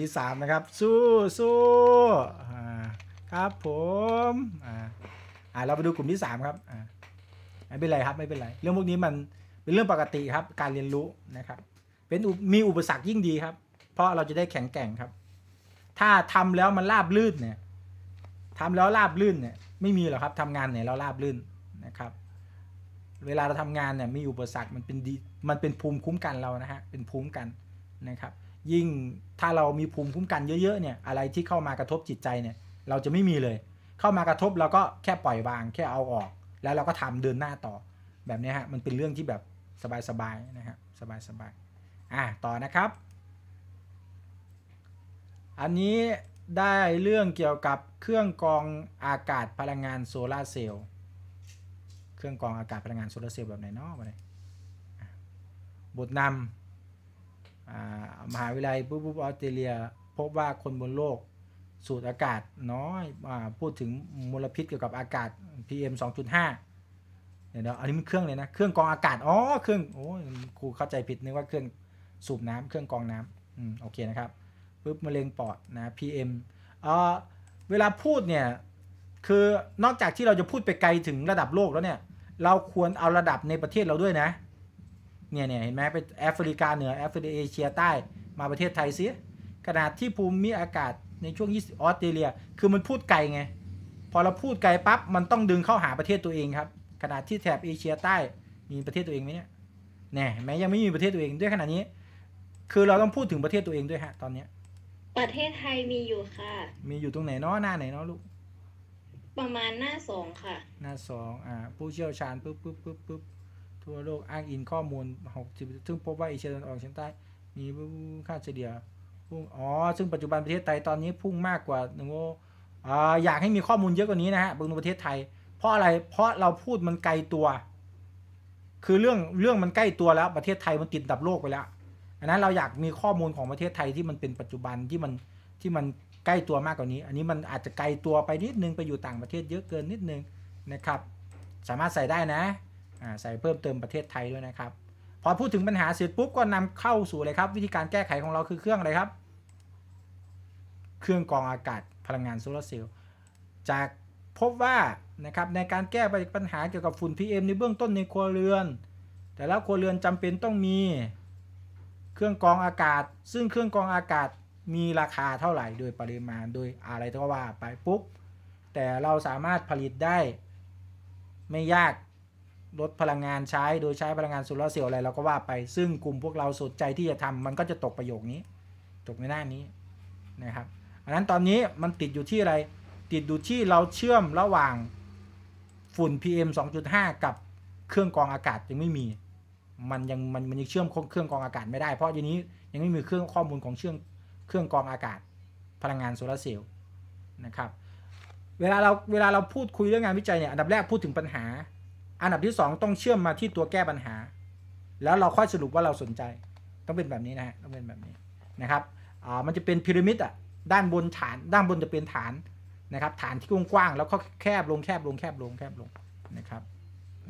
ที่สามนะครับ สู้สู้ครับผมอ่าเราไปดูกลุ่มที่สามครับอ่าไม่เป็นไรครับไม่เป็นไรเรื่องพวกนี้มันเป็นเรื่องปกติครับการเรียนรู้นะครับ เป็นมีอุปสรรคยิ่งดีครับ เพราะเราจะได้แข็งแกร่งครับ ถ้าทำแล้วมันราบลื่นเนี่ย ทำแล้วราบลื่นเนี่ยไม่มีหรอกครับทำงานไหนเราราบลื่นนะครับ เวลาเราทำงานเนี่ยมีอุปสรรคมันเป็นดีมันเป็นภูมิคุ้มกันเรานะฮะเป็นภูมิกันนะครับยิ่งถ้าเรามีภูมิคุ้มกันเยอะๆเนี่ยอะไรที่เข้ามากระทบจิตใจเนี่ยเราจะไม่มีเลย เข้ามากระทบเราก็แค่ปล่อยวางแค่เอาออก แล้วเราก็ทำเดินหน้าต่อแบบนี้ฮะมันเป็นเรื่องที่แบบสบายๆนะครับสบายๆอ่ะต่อนะครับ อันนี้ได้เรื่องเกี่ยวกับเครื่องกรองอากาศพลังงานโซลาเซลล์เครื่องกรองอากาศพลังงานโซลาเซลล์แบบไหนเนาะบทนำมหาวิทยาลัยปุ๊บปุ๊บออสเตรเลีย พบว่าคนบนโลกสูดอากาศน้อยอพูดถึงมลพิษเกี่ยวกับอากาศ PM 2.5เดี๋ยวอันนี้มันเครื่องเลยนะ เครื่องกองอากาศอ๋อเครื่องโอ้ครูเข้าใจผิดนึกว่าเครื่องสูบน้ำ เครื่องกองน้ำอืมโอเคนะครับปุ๊บมะเร็งปอดนะ PM เอ่อเวลาพูดเนี่ยคือนอกจากที่เราจะพูดไปไกลถึงระดับโลกแล้วเนี่ย เราควรเอาระดับในประเทศเราด้วยนะเนี่ยเนี่ยเห็นไหมไปแอฟริกาเหนือแอฟริกาเอเชียใต้ มาประเทศไทยเสียขนาดที่ภูมิอากาศในช่วง20ออสเตรเลีย คือมันพูดไกลไงพอเราพูดไกลปั๊บมันต้องดึงเข้าหาประเทศตัวเองครับ ขนาดที่แถบเอเชียใต้มีประเทศตัวเองไหมเนี่ยแน่แม้ยังไม่มีประเทศตัวเองด้วยขนาดนี้ คือเราต้องพูดถึงประเทศตัวเองด้วยฮะตอนเนี้ยประเทศไทยมีอยู่ค่ะมีอยู่ตรงไหนเนาะหน้าไหนเนาะลูกประมาณหน้าสองค่ะหน้าสองอ่าผู้เชี่ยวชาญปุ๊บปุ๊บปุ๊บปุ๊บั่วโลกอ้างอิงข้อมูล60ซึ่งพบว่าเอเชียตะวันออกเฉียงใต้มีค่าเฉลี่ยพุ่งอ๋อ ซึ่งปัจจุบันประเทศไทยตอนนี้พุ่งมากกว่าหนึ่งโออยากให้มีข้อมูลเยอะกว่านี้นะฮะบางประเทศไทย เพราะอะไร เพราะเราพูดมันไกลตัว คือเรื่องเรื่องมันใกล้ตัวแล้ว ประเทศไทยมันติดดับโลกไปแล้วอันนั้นเราอยากมีข้อมูลของประเทศไทยที่มันเป็นปัจจุบันที่มันที่มันใกล้ตัวมากกว่านี้ อันนี้มันอาจจะไกลตัวไปนิดนึงไปอยู่ต่างประเทศเยอะเกินนิดนึงนะครับ สามารถใส่ได้นะใส่เพิ่มเติมประเทศไทยด้วยนะครับพอพูดถึงปัญหาเสร็จปุ๊บก็นำเข้าสู่เลยครับ วิธีการแก้ไขของเราคือเครื่องอะไรครับ เครื่องกรองอากาศพลังงานโซลาร์เซลล์จากพบว่านะครับในการแก้ปัญหาเกี่ยวกับฝุ่น PM ในเบื้องต้นในครัวเรือน แต่และครัวเรือนจำเป็นต้องมีเครื่องกรองอากาศ ซึ่งเครื่องกรองอากาศมีราคาเท่าไหร่ โดยปริมาณโดยอะไรก็ว่าไปปุ๊บแต่เราสามารถผลิตได้ไม่ยากลดพลังงานใช้โดยใช้พลังงานโซลาร์เซลล์อะไรเราก็ว่าไป ซึ่งกลุ่มพวกเราสนใจที่จะทำมันก็จะตกประโยคนี้ ตกในหน้านี้นะครับอันนั้นตอนนี้มันติดอยู่ที่อะไร ติดอยู่ที่เราเชื่อมระหว่างฝุ่น PM 2.5 กับเครื่องกรองอากาศยังไม่มี มันยังมันมันยังเชื่อมเครื่องกรองอากาศไม่ได้ เพราะทีนี้ยังไม่มีเครื่องข้อมูลของเชื่อมเครื่องกรองอากาศ พลังงานโซลาร์เซลล์นะครับเวลาเราเวลาเราพูดคุยเรื่องงานวิจัยเนี่ยอันดับแรกพูดถึงปัญหาอันดับที่สองต้องเชื่อมมาที่ตัวแก้ปัญหา แล้วเราค่อยสรุปว่าเราสนใจ ต้องเป็นแบบนี้นะฮะต้องเป็นแบบนี้นะครับมันจะเป็นพีระมิดอ่ะด้านบนฐาน ด้านบนจะเป็นฐานนะครับฐานที่กว้างๆแล้วก็แคบลงแคบลงแคบลงแคบลงนะครับ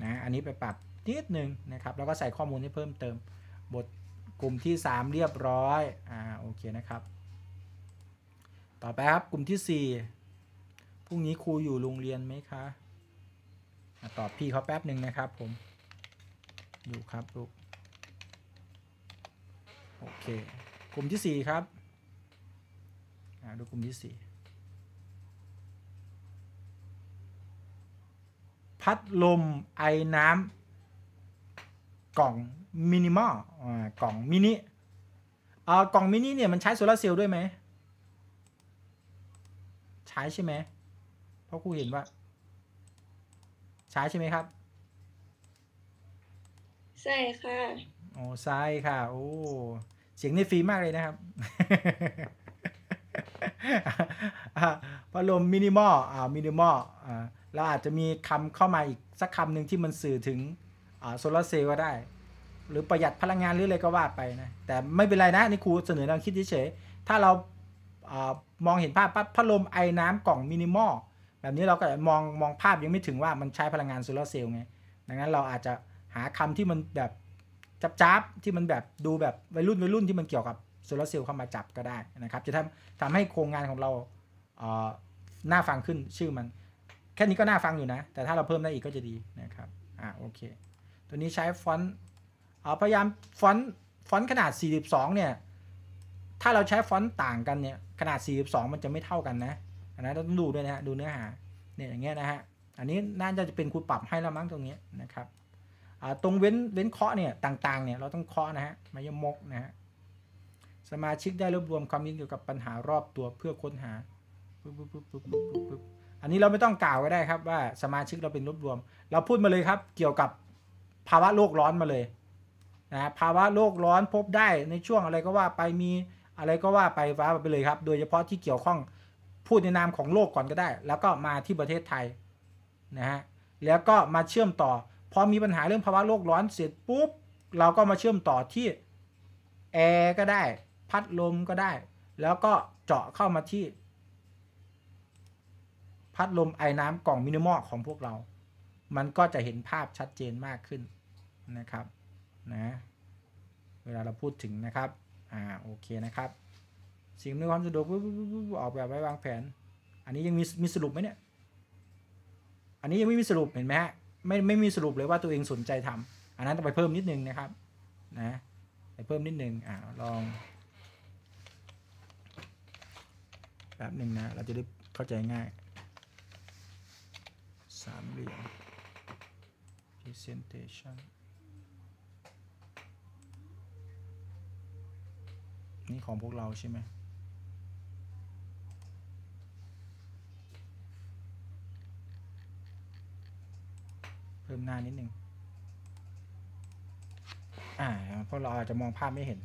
นะอันนี้ไปปรับนิดนึงนะครับแล้วก็ใส่ข้อมูลให้เพิ่มเติม บทกลุ่มที่ 3 เรียบร้อยอ่าโอเคนะครับ ต่อไปครับ กลุ่มที่ 4พรุ่งนี้ครูอยู่โรงเรียนไหมคะตอบพี่เขาแป๊บหนึ่งนะครับ ผมอยู่ครับลูกโอเค กลุ่มที่สี่ครับ ดูกลุ่มที่สี่พัดลมไอน้ำกล่องมินิมอลกล่องมินิเอ่อกล่องมินิเนี่ยมันใช้โซลาเซลล์ด้วยไหมใช้ใช่ไหม เพราะครูเห็นว่าใช้ใช่ไหมครับใช่ค่ะ โอ้ใช่ค่ะ โอ้เสียงนี่ฟรีมากเลยนะครับพัดลมมินิมอลอ่ามินิมอลอ่าเราอาจจะมีคำเข้ามาอีกสักคำหนึ่งที่มันสื่อถึงอ่าโซลาร์เซลล์ก็ได้ หรือประหยัดพลังงานหรืออะไรก็ว่าไปนะ แต่ไม่เป็นไรนะนี่ครูเสนอแนวคิดเฉยถ้าเราอ่ามองเห็นภาพปั๊บพัดลมไอ้น้ำกล่องมินิมอลแบบนี้เราก็มองมองภาพยังไม่ถึงว่ามันใช้พลังงานโซลาร์เซลล์ไงดังนั้นเราอาจจะหาคำที่มันแบบจับจับที่มันแบบดูแบบวัยรุ่นวัยรุ่นที่มันเกี่ยวกับโซลาร์เซลล์เข้ามาจับก็ได้นะครับ จะทำทำให้โครงงานของเราเอ่อน่าฟังขึ้นชื่อมัน แค่นี้ก็น่าฟังอยู่นะ แต่ถ้าเราเพิ่มได้อีกก็จะดีนะครับอ่าโอเคตัวนี้ใช้ฟอนต์ เอาพยายามฟอนต์ฟอนต์ขนาด 42เนี่ยถ้าเราใช้ฟอนต์ต่างกันเนี่ยขนาด 42 มันจะไม่เท่ากันนะอันนั้นเราต้องดูด้วยนะฮะ ดูเนื้อหาเนี่ยอย่างเงี้ยนะฮะ อันนี้น่าจะจะเป็นคุณปรับให้แล้วมั้งตรงนี้นะครับตรงเว้นเว้นเคาะเนี่ยต่างๆเนี่ยเราต้องเคาะนะฮะไม่ยมก นะฮะ สมาชิกได้รวบรวมความคิดเกี่ยวกับปัญหารอบตัวเพื่อค้นหาอันนี้เราไม่ต้องกล่าวก็ได้ครับว่าสมาชิกเราเป็นรวบรวม เราพูดมาเลยครับเกี่ยวกับภาวะโลกร้อนมาเลยนะภาวะโลกร้อนพบได้ในช่วงอะไรก็ว่าไปมีอะไรก็ว่าไปฟ้าไปเลยครับโดยเฉพาะที่เกี่ยวข้องพูดในนามของโลกก่อนก็ได้ แล้วก็มาที่ประเทศไทยนะฮะ แล้วก็มาเชื่อมต่อ พอมีปัญหาเรื่องภาวะโลกร้อนเสร็จปุ๊บ เราก็มาเชื่อมต่อที่แอร์ก็ได้ พัดลมก็ได้ แล้วก็เจาะเข้ามาที่ พัดลมไอ้น้ำกล่องมินิมอลของพวกเรา มันก็จะเห็นภาพชัดเจนมากขึ้นนะครับนะเวลาเราพูดถึงนะครับ อ่า โอเคนะครับสิ่งำนความสะดวกออกแบบไว้วางแผน อันนี้ยังมีมีสรุปไหมเนี่ย อันนี้ยังไม่มีสรุปเห็นไหมฮะ ไม่ไม่มีสรุปเลยว่าตัวเองสนใจทำ อันนั้นต้องไปเพิ่มนิดนึงนะครับ นะไปเพิ่มนิดนึง อ่าลองแบบหนึ่งนะเราจะได้เข้าใจง่ายสามเหลี่ยม presentation นี่ของพวกเราใช่ไหมพิ่มหน้านิดนึง อ่า เพราะเราอาจจะมองภาพไม่เห็น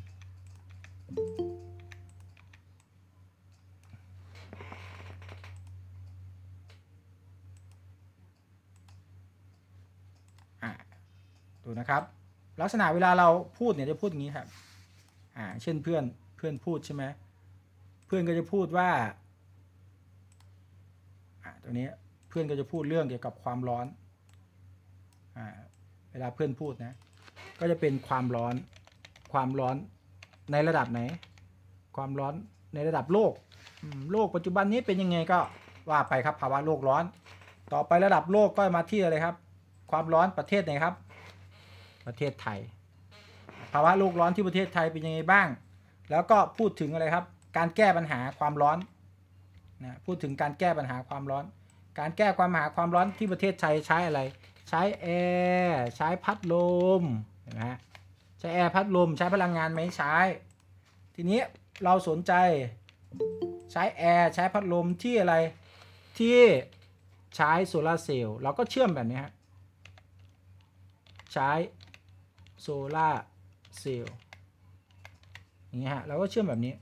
ดูนะครับ ลักษณะเวลาเราพูดเนี่ยจะพูดอย่างนี้ครับ อ่า เช่นเพื่อน เพื่อนพูดใช่ไหม เพื่อนก็จะพูดว่า อ่าตัวนี้เพื่อนก็จะพูดเรื่องเกี่ยวกับความร้อนเวลาเพื่อนพูดนะ ก็จะเป็นความร้อนความร้อนในระดับไหน ความร้อนในระดับโลก โลกปัจจุบันนี้เป็นยังไงก็ว่าไปครับภาวะโลกร้อน ต่อไประดับโลกก็มาที่อะไรครับ ความร้อนประเทศไหนครับ ประเทศไทย ภาวะโลกร้อนที่ประเทศไทยเป็นยังไงบ้าง แล้วก็พูดถึงอะไรครับ การแก้ปัญหาความร้อนนะพูดถึงการแก้ปัญหาความร้อน การแก้ความหาความร้อนที่ประเทศไทยใช้อะไรใช้แอร์ใช้พัดลมเห็นไหมะใช้แอร์พัดลมใช้พลังงานไหมใช้ทีนี้เราสนใจใช้แอร์ใช้พัดลมที่อะไรที่ใช้โซลาเซลล์เราก็เชื่อมแบบนี้ฮะใช้โซลาเซลล์อย่างเงี้ยฮะเราก็เชื่อมแบบนี้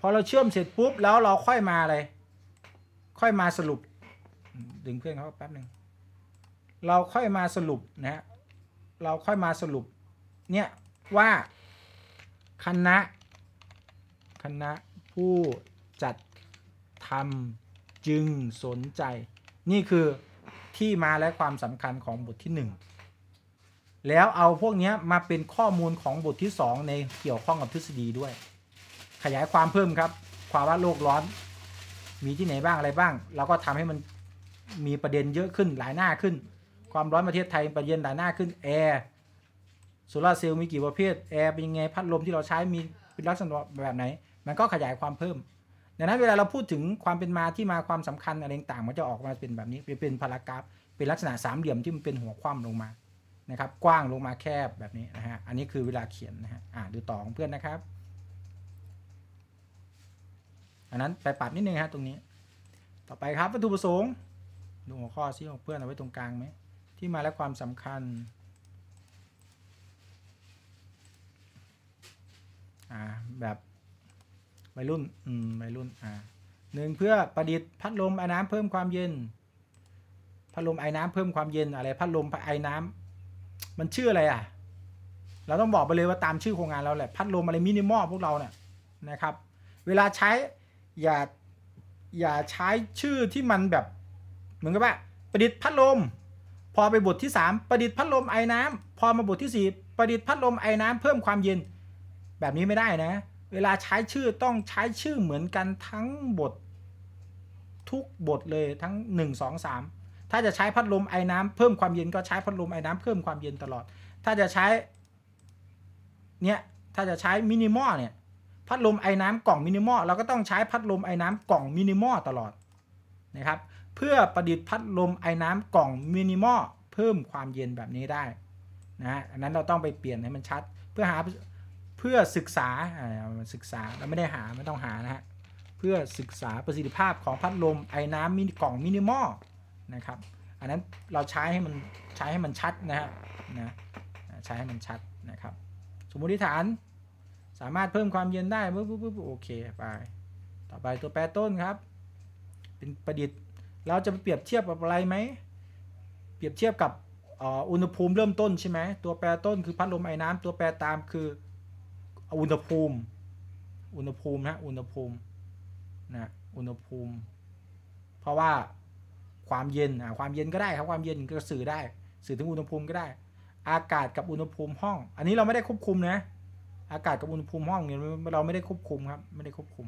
พอเราเชื่อมเสร็จปุ๊บแล้วเราค่อยมาอะไรค่อยมาสรุป ดึงเพื่อนเขาแป๊บหนึ่งเราค่อยมาสรุปนะเราค่อยมาสรุปเนี่ยว่าคณะ คณะผู้จัดทำจึงสนใจ นี่คือที่มาและความสำคัญของบทที่ 1 แล้วเอาพวกนี้มาเป็นข้อมูลของบทที่ 2 ในเกี่ยวข้องกับทฤษฎีด้วย ขยายความเพิ่มครับ ความว่าโลกร้อน มีที่ไหนบ้างอะไรบ้าง เราก็ทำให้มันมีประเด็นเยอะขึ้นหลายหน้าขึ้นความร้อนประเทศไทยประเย็นหนาหน้าขึ้นแอร์โซลาเซลล์มีกี่ประเภทแอร์เป็นยังไงพัดลมที่เราใช้มีเป็นลักษณะแบบไหน มันก็ขยายความเพิ่มดังนั้นเวลาเราพูดถึงความเป็นมาที่มาความสำคัญอะไรต่างมันจะออกมาเป็นแบบนี้เป็นพารากราฟ เป็นลักษณะสามเหลี่ยมที่มันเป็นหัวคว่ำลงมานะครับกว้างลงมาแคบแบบนี้นะฮะอันนี้คือเวลาเขียนนะฮะอ่าดูต่อของเพื่อนนะครับอันนั้นไปปรับนิดนึงฮะตรงนี้ ต่อไปครับวัตถุประสงค์ดูหัวข้อซิของเพื่อนเอาไว้ตรงกลางไหมที่มาและความสำคัญแบบไม่รุ่นอืมไม่รุ่นอ่าหนึ่งเพื่อประดิษฐ์พัดลมไอ้น้ำเพิ่มความเย็น พัดลมไอ้น้ำเพิ่มความเย็นอะไร พัดลมไอ้น้ำมันชื่ออะไรอ่ะ เราต้องบอกไปเลยว่าตามชื่อโครงงานเราแหละ พัดลมอะไรมินิมอลพวกเราเนี่ย นะครับ เวลาใช้ อย่า อย่าใช้ชื่อที่มันแบบ เหมือนกับว่าประดิษฐ์พัดลมพอไปบทที่ 3 ประดิษฐ์พัดลมไอ้น้ำ พอมาบทที่ 4 ประดิษฐ์พัดลมไอ้น้ำเพิ่มความเย็น แบบนี้ไม่ได้นะ เวลาใช้ชื่อต้องใช้ชื่อเหมือนกันทั้งบท ทุกบทเลยทั้ง 1 2 3 ถ้าจะใช้พัดลมไอ้น้ำเพิ่มความเย็นก็ใช้พัดลมไอ้น้ำเพิ่มความเย็นตลอด ถ้าจะใช้เนี่ย ถ้าจะใช้มินิมอลเนี่ย พัดลมไอ้น้ำกล่องมินิมอลเราก็ต้องใช้พัดลมไอ้น้ำกล่องมินิมอลตลอดนะครับเพื่อ ประดิษฐ์พัดลมไอ้น้ำกล่องมินิมอลเพิ่มความเย็นแบบนี้ได้นะฮะอันนั้นเราต้องไปเปลี่ยนให้มันชัดเพื่อหาเพื่อศึกษาศึกษาเราไม่ได้หาไม่ต้องหานะฮะเพื่อศึกษาประสิทธิภาพของพัดลมไอ้น้ำมินิกล่องมินิมอลนะครับอันนั้นเราใช้ให้มันใช้ให้มันชัดนะฮะนะใช้ให้มันชัดนะครับ สมมติฐานสามารถเพิ่มความเย็นได้ปุ๊บปุ๊บปุ๊บโอเคไปต่อไปตัวแปรต้นครับเป็นประดิษฐ์เราจะไปเปรียบเทียบกับอะไรไหมเปรียบเทียบกับอุณหภูมิเริ่มต้นใช่ไหมตัวแปรต้นคือ พัดลมไอ้น้ำ ตัวแปรตามคืออุณหภูมิ อุณหภูมินะอุณหภูมินะอุณหภูมิ เพราะว่าความเย็นอ่ความเย็นก็ได้ครับความเย็นก็สื่อได้ สื่อถึงอุณหภูมิก็ได้ อากาศกับอุณหภูมิห้อง อันนี้เราไม่ได้ควบคุมนะอากาศกับอุณหภูมิห้องเนี่ยเราไม่ได้ควบคุมครับไม่ได้ควบคุม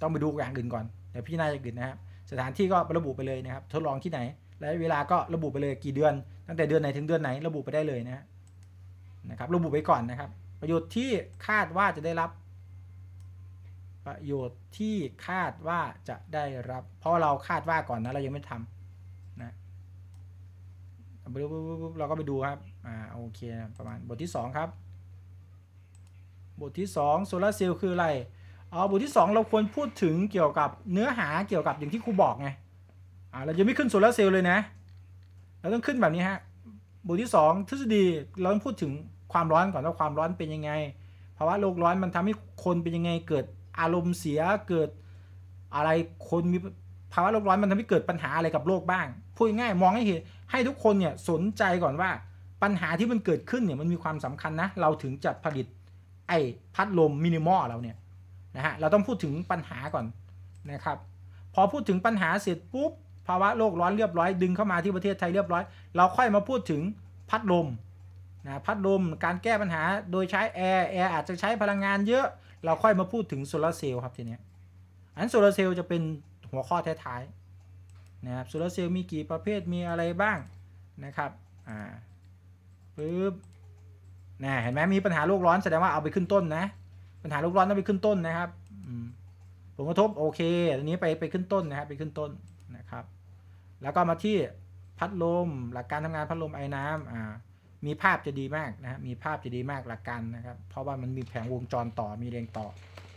ต้องไปดูอย่างอื่นก่อนเดี๋ยวพี่นายจะอื่นนะครับสถานที่ก็ระบุไปเลยนะครับทดลองที่ไหน และเวลาก็ระบุไปเลยกี่เดือนตั้งแต่เดือนไหนถึงเดือนไหนระบุไปได้เลยนะนะครับ ระบุไปก่อนนะครับ ประโยชน์ที่คาดว่าจะได้รับ ประโยชน์ที่คาดว่าจะได้รับ เพราะเราคาดว่าก่อนนะเรายังไม่ทำนะเราก็ไปดูครับอ่าโอเคประมาณบทที่2ครับบทที่2โซลาร์เซลล์คืออะไรเอาบทที่ 2 เราควรพูดถึงเกี่ยวกับเนื้อหาเกี่ยวกับอย่างที่ครูบอกไง อ่าเราจะไม่ขึ้นโซลาร์เซลล์เลยนะ เราต้องขึ้นแบบนี้ฮะ บทที่ 2 ทฤษฎี เราต้องพูดถึงความร้อนก่อนว่าความร้อนเป็นยังไง ภาวะโลกร้อนมันทำให้คนเป็นยังไง เกิดอารมณ์เสีย เกิดอะไร คนมีภาวะโลกร้อนมันทำให้เกิดปัญหาอะไรกับโลกบ้าง พูดง่ายมองให้เห็น ให้ทุกคนเนี่ยสนใจก่อนว่าปัญหาที่มันเกิดขึ้นเนี่ยมันมีความสำคัญนะ เราถึงจัดผลิตไอ้พัดลมมินิมอลเราเนี่ยนะฮะเราต้องพูดถึงปัญหาก่อนนะครับ พอพูดถึงปัญหาเสร็จปุ๊บภาวะโลกร้อนเรียบร้อยดึงเข้ามาที่ประเทศไทยเรียบร้อย เราค่อยมาพูดถึงพัดลมนะพัดลม การแก้ปัญหาโดยใช้แอร์แอร์อาจจะใช้พลังงานเยอะเราค่อยมาพูดถึงโซลาเซลล์ครับทีนี้อันโซลาเซลล์จะเป็นหัวข้อท้ายๆนะครับโซลาเซลล์มีกี่ประเภทมีอะไรบ้างนะครับอ่าปึ๊บนะเห็นไหมมีปัญหาโลกร้อนแสดงว่าเอาไปขึ้นต้นนะปัญหาลูกร้อนต้องไปขึ้นต้นนะครับ ผลกระทบโอเคตัวนี้ไปไปขึ้นต้นนะครับไปขึ้นต้นนะครับ แล้วก็มาที่พัดลมหลักการทำงานพัดลมไอ้น้ำอ่ามีภาพจะดีมากนะครับมีภาพจะดีมากหลักการนะครับ เพราะว่ามันมีแผงวงจรต่อมีเรียงต่อ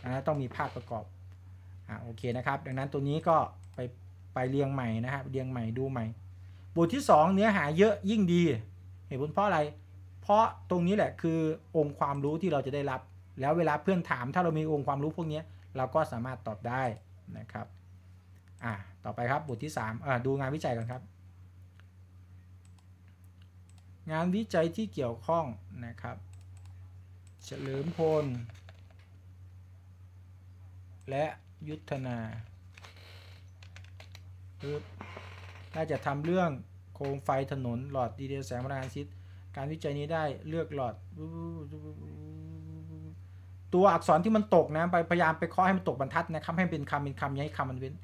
นะต้องมีภาพประกอบอ่าโอเคนะครับ ดังนั้นตัวนี้ก็ไปไปเรียงใหม่นะครับ เรียงใหม่ดูใหม่ บทที่ 2 เนื้อหาเยอะยิ่งดีเหตุผลเพราะอะไร เพราะตรงนี้แหละคือองค์ความรู้ที่เราจะได้รับแล้วเวลาเพื่อนถามถ้าเรามีองค์ความรู้พวกนี้เราก็สามารถตอบได้นะครับ อ่าต่อไปครับบทที่3อ่าดูงานวิจัยกันครับ งานวิจัยที่เกี่ยวข้องนะครับเฉลิมพล และยุทธนาน่าจะทำเรื่องโคมไฟถนนหลอดดีเดลแสงพลังงานชิดการวิจัยนี้ได้เลือกหลอดตัวอักษรที่มันตกนะไปพยายามไปเคาะให้มันตกบรรทัดนะครับให้เป็นคำเป็นคำย้าให้คำมันเว้น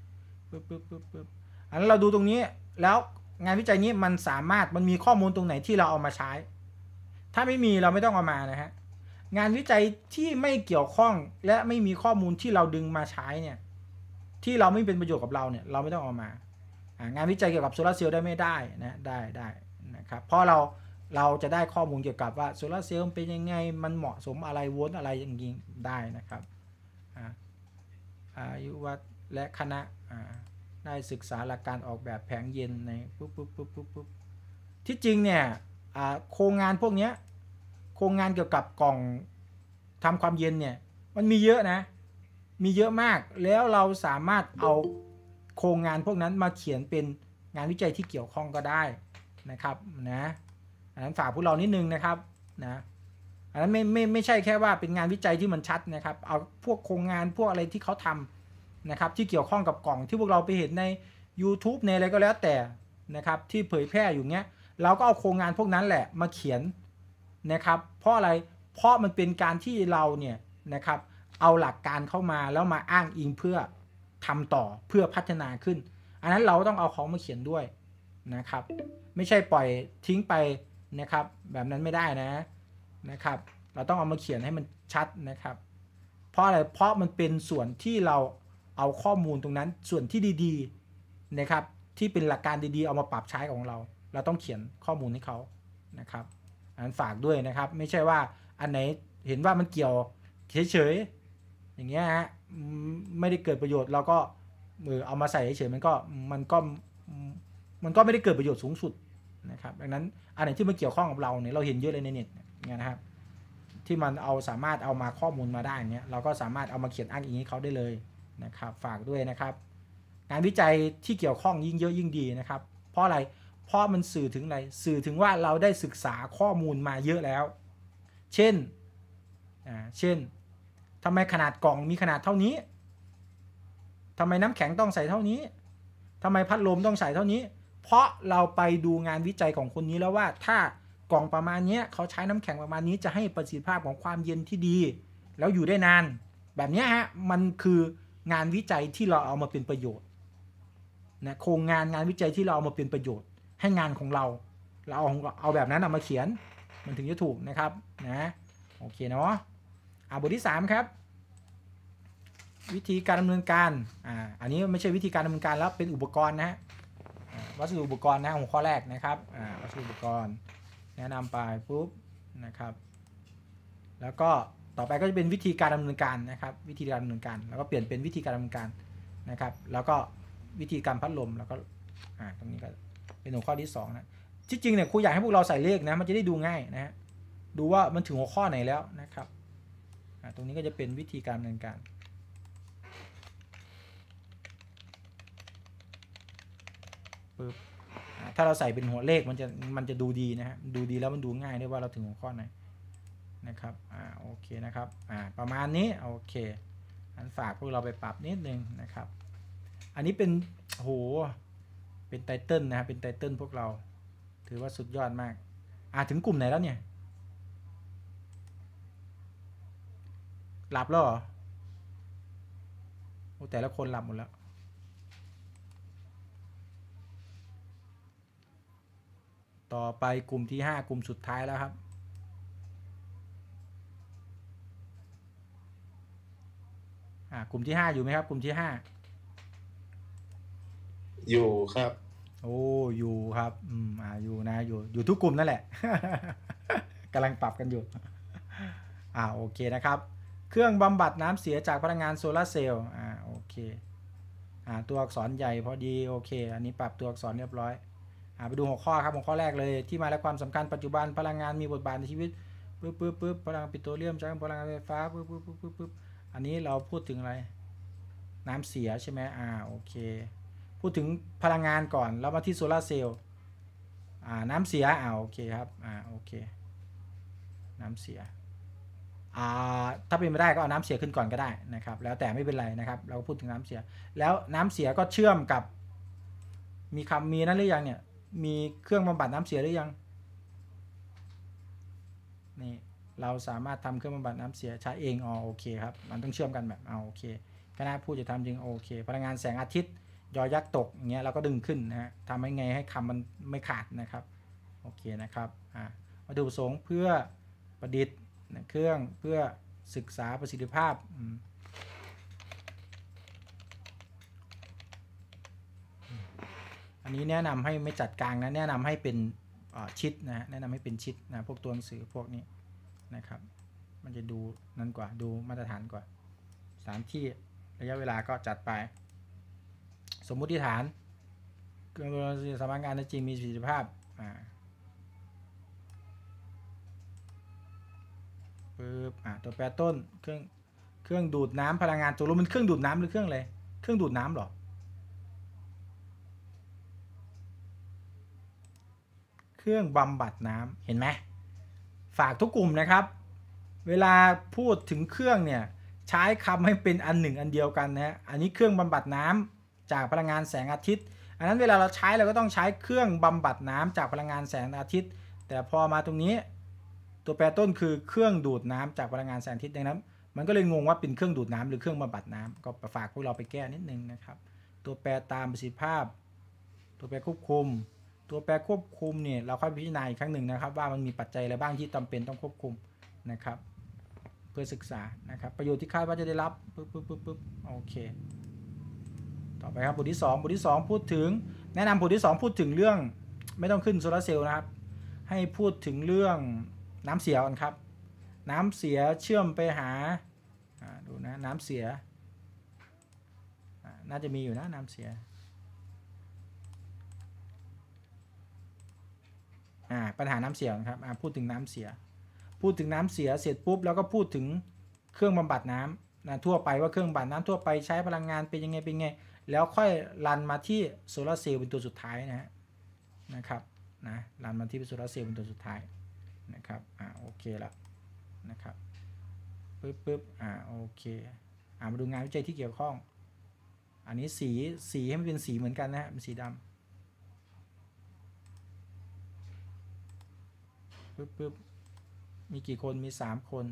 ปึ๊บปึ๊บปึ๊บปึ๊บอันนั้นเราดูตรงนี้แล้วงานวิจัยนี้มันสามารถมันมีข้อมูลตรงไหนที่เราเอามาใช้ ถ้าไม่มีเราไม่ต้องเอามานะฮะงานวิจัยที่ไม่เกี่ยวข้องและไม่มีข้อมูลที่เราดึงมาใช้เนี่ยที่เราไม่เป็นประโยชน์กับเราเนี่ยเราไม่ต้องเอามา งานวิจัยเกี่ยวกับโซลาร์เซลล์ได้ไม่ได้นะได้ได้นะครับ เพราะเราเราจะได้ข้อมูลเกี่ยวกับว่าโซลาร์เซลล์เป็นยังไง มันเหมาะสมอะไรวนอะไรอย่างนี้ได้นะครับอายุวัดและคณะได้ศึกษาหลักการออกแบบแผงเย็นในปุ๊บปุ๊บปุ๊บปุ๊บปุ๊บที่จริงเนี่ยโครงงานพวกนี้โครงงานเกี่ยวกับกล่อง ทำความเย็นเนี่ยมันมีเยอะนะ มีเยอะมาก แล้วเราสามารถเอาโครงงานพวกนั้นมาเขียนเป็นงานวิจัยที่เกี่ยวข้องก็ได้นะครับนะอันนั้นฝากพวกเรานิดนึงนะครับนะอันนั้นไม่ไม่ไม่ใช่แค่ว่าเป็นงานวิจัยที่มันชัดนะครับเอาพวกโครงงานพวกอะไรที่เขาทำนะครับ ที่เกี่ยวข้องกับกล่องที่พวกเราไปเห็นใน YouTube ในอะไรก็แล้วแต่นะครับที่เผยแพร่อยู่เงี้ย เราก็เอาโครงงานพวกนั้นแหละมาเขียนนะครับเพราะอะไรเพราะมันเป็นการที่เราเนี่ยนะครับเอาหลักการเข้ามาแล้วมาอ้างอิงเพื่อทำต่อเพื่อพัฒนาขึ้น อันนั้นเราต้องเอาของมาเขียนด้วยนะครับ ไม่ใช่ปล่อยทิ้งไปนะครับแบบนั้นไม่ได้นะนะครับเราต้องเอามาเขียนให้มันชัดนะครับเพราะอะไรเพราะมันเป็นส่วนที่เราเอาข้อมูลตรงนั้นส่วนที่ดี ๆ นะครับที่เป็นหลักการดีๆเอามาปรับใช้ของเรา เราต้องเขียนข้อมูลให้เขานะครับอันฝากด้วยนะครับไม่ใช่ว่าอันไหนเห็นว่ามันเกี่ยวเฉยๆอย่างเงี้ยฮะไม่ได้เกิดประโยชน์เราก็เออเอามาใส่เฉยๆมันก็มันก็มันก็ไม่ได้เกิดประโยชน์สูงสุดนะครับดังนั้นอะไรที่มันเกี่ยวข้องกับเราเนี่ย เราเห็นเยอะเลยในเน็ตเนี่ยนะครับที่มันเอาสามารถเอามาข้อมูลมาได้เนี่ยเราก็สามารถเอามาเขียนอ้างอิงให้เขาได้เลยนะครับฝากด้วยนะครับงานวิจัยที่เกี่ยวข้องยิ่งเยอะยิ่งดีนะครับเพราะอะไรเพราะมันสื่อถึงอะไรสื่อถึงว่าเราได้ศึกษาข้อมูลมาเยอะแล้ว เช่นอ่าเช่นทำไมขนาดกล่องมีขนาดเท่านี้ทำไมน้ำแข็งต้องใส่เท่านี้ทำไมพัดลมต้องใส่เท่านี้เพราะเราไปดูงานวิจัยของคนนี้แล้วว่า ถ้ากล่องประมาณนี้เขาใช้น้ำแข็งประมาณนี้จะให้ประสิทธิภาพของความเย็นที่ดี แล้วอยู่ได้นาน แบบนี้ฮะมันคืองานวิจัยที่เราเอามาเป็นประโยชน์นะโครงงานงานวิจัยที่เราเอามาเป็นประโยชน์ ให้งานของเรา เราเอาเอาแบบนั้นมาเขียนมันถึงจะถูกนะครับนะโอเคเนาะอ่าบทที่ 3 ครับ วิธีการดำเนินการอ่าอันนี้ไม่ใช่วิธีการดำเนินการแล้วเป็นอุปกรณ์นะฮะวัสดุอุปกรณ์นะหัวข้อแรกนะครับวัสดุอุปกรณ์แนะนำไปปุ๊บนะครับ แล้วก็ต่อไปก็จะเป็นวิธีการดำเนินการนะครับ วิธีการดำเนินการแล้วก็เปลี่ยนเป็นวิธีการดำเนินการนะครับ แล้วก็วิธีการพัดลมแล้วก็อ่าตรงนี้ก็เป็นหัวข้อที่2นะที่จริงเนี่ยครูอยากให้พวกเราใส่เลขนะมันจะได้ดูง่ายนะฮะดูว่ามันถึงหัวข้อไหนแล้วนะครับตรงนี้ก็จะเป็นวิธีการดำเนินการปึ๊บถ้าเราใส่เป็นหัวเลขมันจะมันจะดูดีนะฮะดูดีแล้วมันดูง่ายด้วยว่าเราถึงหัวข้อไหนนะครับอ่าโอเคนะครับอ่าประมาณนี้โอเคอันฝากพวกเราไปปรับนิดนึงนะครับ อันนี้เป็นโหเป็นไตเติลนะครับเป็นไตเติลพวกเราถือว่าสุดยอดมากอ่าถึงกลุ่มไหนแล้วเนี่ยหลับแล้วเหรอแต่ละคนหลับหมดแล้วต่อไปกลุ่มที่5กลุ่มสุดท้ายแล้วครับ อ่ากลุ่มที่5อยู่ไหมครับกลุ่มที่5อยู่ครับ โอ้อยู่ครับอืมอ่าอยู่ นะ อยู่อยู่ทุกกลุ่มนั่นแหละกำลังปรับกันอยู่ อ่าโอเคนะครับ เครื่องบำบัดน้ำเสียจากพลังงานโซลาเซลล์ อ่าโอเค อ่าตัวอักษรใหญ่พอดีโอเค อันนี้ปรับตัวอักษรเรียบร้อยไปดูหัวข้อครับหัวข้อแรกเลยที่มาและความสำคัญปัจจุบันพลังงานมีบทบาทในชีวิตปึ๊บปึ๊บปึ๊บพลังปิโตรเลียมใช้พลังงานไฟฟ้าปึ๊บปึ๊บปึ๊บปึ๊บปึ๊บอันนี้เราพูดถึงอะไร น้ำเสียใช่ไหมอ่าโอเคพูดถึงพลังงานก่อนแล้วมาที่โซลาเซลล์อ่าน้ำเสียอ่าโอเคครับอ่าโอเคน้ำเสียอ่าถ้าเป็นไม่ได้ก็เอาน้ำเสียขึ้นก่อนก็ได้นะครับ แล้วแต่ไม่เป็นไรนะครับ เราพูดถึงน้ำเสีย แล้วน้ำเสียก็เชื่อมกับ มีคำมีนั่นหรือยังเนี่ยมีเครื่องบำบัดน้ำเสียหรือยังนี่ เราสามารถทำเครื่องบำบัดน้ำเสียใช้เองอ๋อโอเคครับมันต้องเชื่อมกันแบบเอาโอเคคณะผู้จะทำจริงโอเคพลังงานแสงอาทิตย์ยอยักษ์ตกเงี้ยเราก็ดึงขึ้นนะฮะทำให้ไงให้คำมันไม่ขาดนะครับโอเคนะครับอ่าวัตถุประสงค์เพื่อประดิษฐ์เครื่องเพื่อศึกษาประสิทธิภาพนนี้แนะนำให้ไม่จัดกลางนะแนะนำให้เป็นชิดนะแนะนำให้เป็นชิดนะพวกตัวหนังสือพวกนี้นะครับ มันจะดูนั้นกว่าดูมาตรฐานกว่าสถานที่ระยะเวลาก็จัดไป สมมุติฐานรสำนักงานจริงมีประสิทธิภาพอ่าปึ๊บอ่าตัวแปรต้นเครื่องเครื่องดูดน้ำพลังงานตรล้มันเครื่องดูดน้ำหรือเครื่องอะไรเครื่องดูดน้ำหรอเครื่องบำบัดน้ำ เห็นไหม ฝากทุกกลุ่มนะครับ เวลาพูดถึงเครื่องเนี่ย ใช้คำให้เป็นอันหนึ่งอันเดียวกันนะอันนี้เครื่องบำบัดน้ำจากพลังงานแสงอาทิตย์ อันนั้นเวลาเราใช้เราก็ต้องใช้เครื่องบำบัดน้ำจากพลังงานแสงอาทิตย์ แต่พอมาตรงนี้ ตัวแปรต้นคือเครื่องดูดน้ำจากพลังงานแสงอาทิตย์ดังนั้นมันก็เลยงงว่าเป็นเครื่องดูดน้ำ หรือเครื่องบำบัดน้ำ ก็ฝากพวกเราไปแก้นิดนึงนะครับ ตัวแปรตามประสิทธิภาพ ตัวแปรควบคุมตัวแปรควบคุมเนี่ยเราค่อยพิจารณาอีกครั้งหนึ่งนะครับว่ามันมีปัจจัยอะไรบ้างที่จำเป็นต้องควบคุมนะครับ เพื่อศึกษานะครับประโยชน์ที่คาดว่าจะได้รับปึ๊บปึ๊บปึ๊บปึ๊บโอเคต่อไปครับบทที่ 2 บทที่ 2 พูดถึง แนะนำบทที่ 2 พูดถึงเรื่อง ไม่ต้องขึ้นโซลาเซลล์นะครับให้พูดถึงเรื่องน้ำเสียก่อนครับน้ำเสียเชื่อมไปหาดูนะน้ำเสียน่าจะมีอยู่นะน้ำเสีย่าปัญหาน้ำเสียครับอ่าพูดถึงน้ำเสีย พูดถึงน้ำเสียเสร็จปุ๊บแล้วก็พูดถึงเครื่องบำบัดน้ำนะทั่วไปว่าเครื่องบำบัดน้ำทั่วไปใช้พลังงานเป็นยังไงเป็นไงแล้วค่อยรันมาที่โซลาเซลล์เป็นตัวสุดท้ายนะฮะนะครับนะรันมาที่โซลาเซลล์เป็นตัวสุดท้ายนะครับอ่าโอเคแล้วนะครับปึ๊บปึ๊บอ่าโอเคอ่ามาดูงานวิจัยที่เกี่ยวข้อง อันนี้สีสีให้มันเป็นสีเหมือนกันนะฮะเป็นสีดำปึ๊บปึ๊บมีกี่คนมีสามคน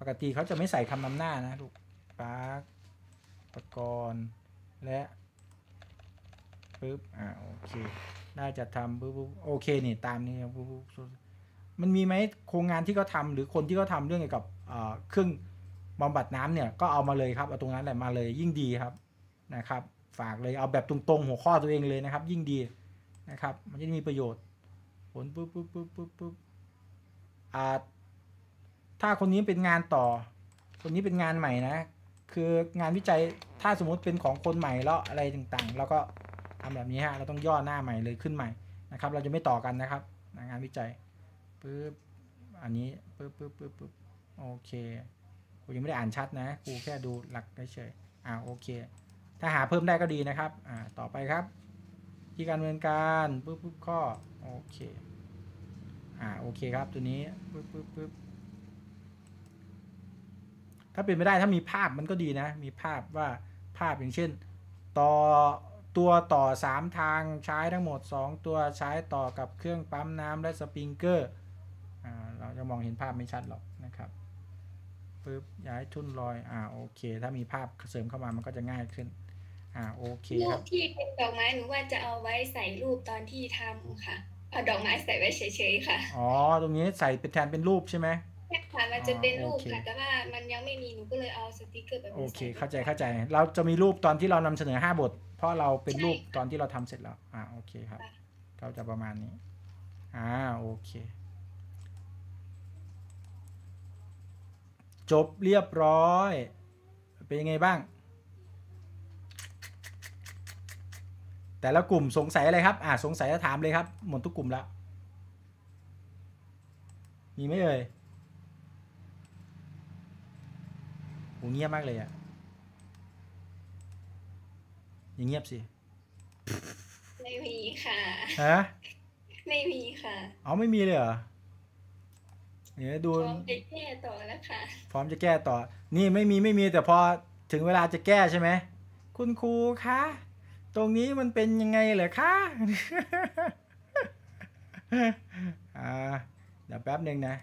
ปกติเขาจะไม่ใส่คำนำหน้านะลูกปาร์คปกรณ์และปึ๊บอ่าโอเคน่าจะทำปึ๊บโอเคนี่ตามนี้ปึ๊บมันมีไหมโครงงานที่เขาทาหรือคนที่เขาทาเรื่องเกี่ยวกับเครื่องบำบัดน้ำเนี่ยก็เอามาเลยครับเอาตรงนั้นแหละมาเลยยิ่งดีครับนะครับ ฝากเลยเอาแบบตรงๆ หัวข้อตัวเองเลยนะครับ ยิ่งดีนะครับ มันจะมีประโยชน์นปุ๊บปุ๊บปุ๊บปุ๊บปุ๊บอ่าถ้าคนนี้เป็นงานต่อ คนนี้เป็นงานใหม่นะ คืองานวิจัย ถ้าสมมุติเป็นของคนใหม่แล้วอะไรต่างๆเราก็ทำแบบนี้ฮะ เราต้องย่อหน้าใหม่เลยขึ้นใหม่นะครับ เราจะไม่ต่อกันนะครับ งานวิจัยปุ๊บอันนี้ปุ๊บปุ๊บปุ๊บปุ๊บโอเค กูยังไม่ได้อ่านชัดนะ กูแค่ดูหลักเฉยอ่า โอเค ถ้าหาเพิ่มได้ก็ดีนะครับ อ่า ต่อไปครับ ที่การเงินการปุ๊บปุ๊บข้อ โอเคอ่าโอเคครับตัวนี้ปึ๊บปึ๊บปึ๊บถ้าเป็นไม่ได้ถ้ามีภาพมันก็ดีนะ มีภาพว่าภาพอย่างเช่น ต่อตัวต่อ3ทางใช้ทั้งหมด 2 ตัวใช้ต่อกับเครื่องปั๊มน้ำและสปริงเกอร์เราจะมองเห็นภาพไม่ชัดหรอกนะครับปึ๊บย้ายทุ่นลอย อ่าโอเค ถ้ามีภาพเสริมเข้ามามันก็จะง่ายขึ้นอ่าโอเครูปที่เป็นดอกไม้หนูว่าจะเอาไว้ใส่รูปตอนที่ทำค่ะเอาดอกไม้ใส่ไว้เฉยๆค่ะ อ๋อ ตรงนี้ใส่เป็นแทนเป็นรูปใช่ไหมใช่ค่ะมันจะเป็นรูปค่ะแต่ว่ามันยังไม่มีหนูก็เลยเอาสติกเกอร์แบบโอเค เข้าใจเข้าใจ เราจะมีรูปตอนที่เรานำเสนอห้าบท เพราะเราเป็นรูปตอนที่เราทำเสร็จแล้ว อ่า โอเคครับก็จะประมาณนี้ อ่า โอเค จบเรียบร้อย เป็นยังไงบ้างแต่ละกลุ่มสงสัยอะไรครับ อ่าสงสัยจะถามเลยครับ หมดทุกกลุ่มแล้ว มีไหมเอ่ยโหเงียบมากเลยอะ่ะอย่างเงียบสิ ไม่มีค่ะ ฮะ ไม่มีค่ะเอาไม่มีเลยเหรอเียดู พร้อมจะแก้ต่อแล้วค่ะ พร้อมจะแก้ต่อ นี่ไม่มีไม่มีแต่พอถึงเวลาจะแก้ใช่ไหมคุณครูคะตรงนี้มันเป็นยังไงเหรอคะเดี๋ยวแป๊บหนึ่งนะ เ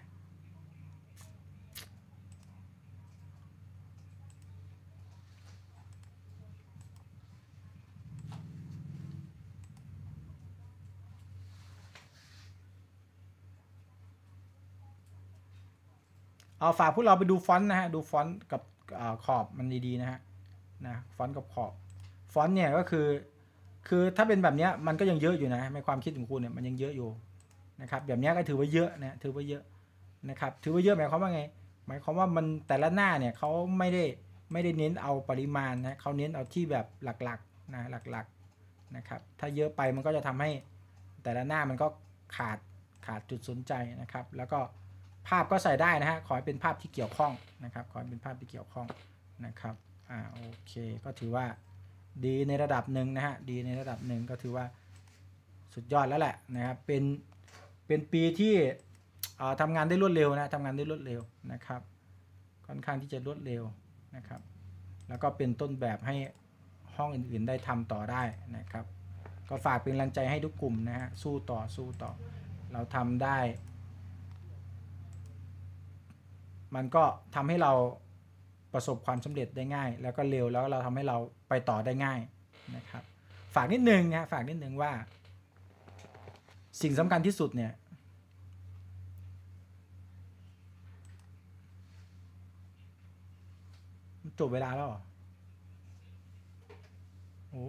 อาฝากพวกเราไปดูฟอนต์นะฮะ ดูฟอนต์กับขอบมันดีๆนะฮะ นะ ฟอนต์กับขอบอนต์เนี่ยก็คือ คือถ้าเป็นแบบนี้มันก็ยังเยอะอยู่นะในความคิดของคุณเนี่ยมันยังเยอะอยู่นะครับ แบบนี้ก็ถือว่าเยอะนะ ถือว่าเยอะนะครับ ถือว่าเยอะหมายความว่าไง หมายความว่ามันแต่ละหน้าเนี่ยเขาไม่ได้ไม่ได้เน้นเอาปริมาณนะเขาเน้นเอาที่แบบหลักๆนะหลักๆนะครับ ถ้าเยอะไปมันก็จะทำให้แต่ละหน้ามันก็ขาดขาดจุดสนใจนะครับ แล้วก็ภาพก็ใส่ได้นะฮะขอให้เป็นภาพที่เกี่ยวข้องนะครับ ขอให้เป็นภาพที่เกี่ยวข้องนะครับ อ่าโอเคก็ถือว่าดีในระดับหนึ่งนะฮะดีในระดับหนึ่งก็ถือว่า สุดยอดแล้วแหละนะครับเป็นเป็นปีที่ทำงานได้รวดเร็วนะทำงานได้รวดเร็วนะครับ ค่อนข้างที่จะรวดเร็วนะครับ แล้วก็เป็นต้นแบบให้ห้องอื่น ๆได้ทำต่อได้นะครับ ก็ฝากเป็นแรลังใจให้ทุกกลุ่มนะฮะสู้ต่อสู้ต่อ เราทำได้ มันก็ทำให้เราประสบความสำเร็จได้ง่าย แล้วก็เร็วแล้วเราทำให้เราไปต่อได้ง่ายนะครับ ฝากนิดนึงนะฝากนิดนึงว่า สิ่งสำคัญที่สุดเนี่ยจบเวลาแล้วโอ้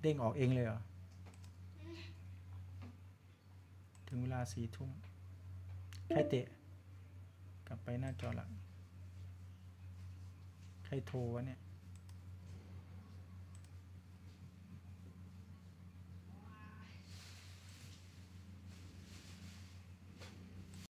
เด้งออกเองเลยเหรอ ถึงเวลาสี่ทุ่มใครเตะกลับไปหน้าจอหลักใครโทรวะเนี่ย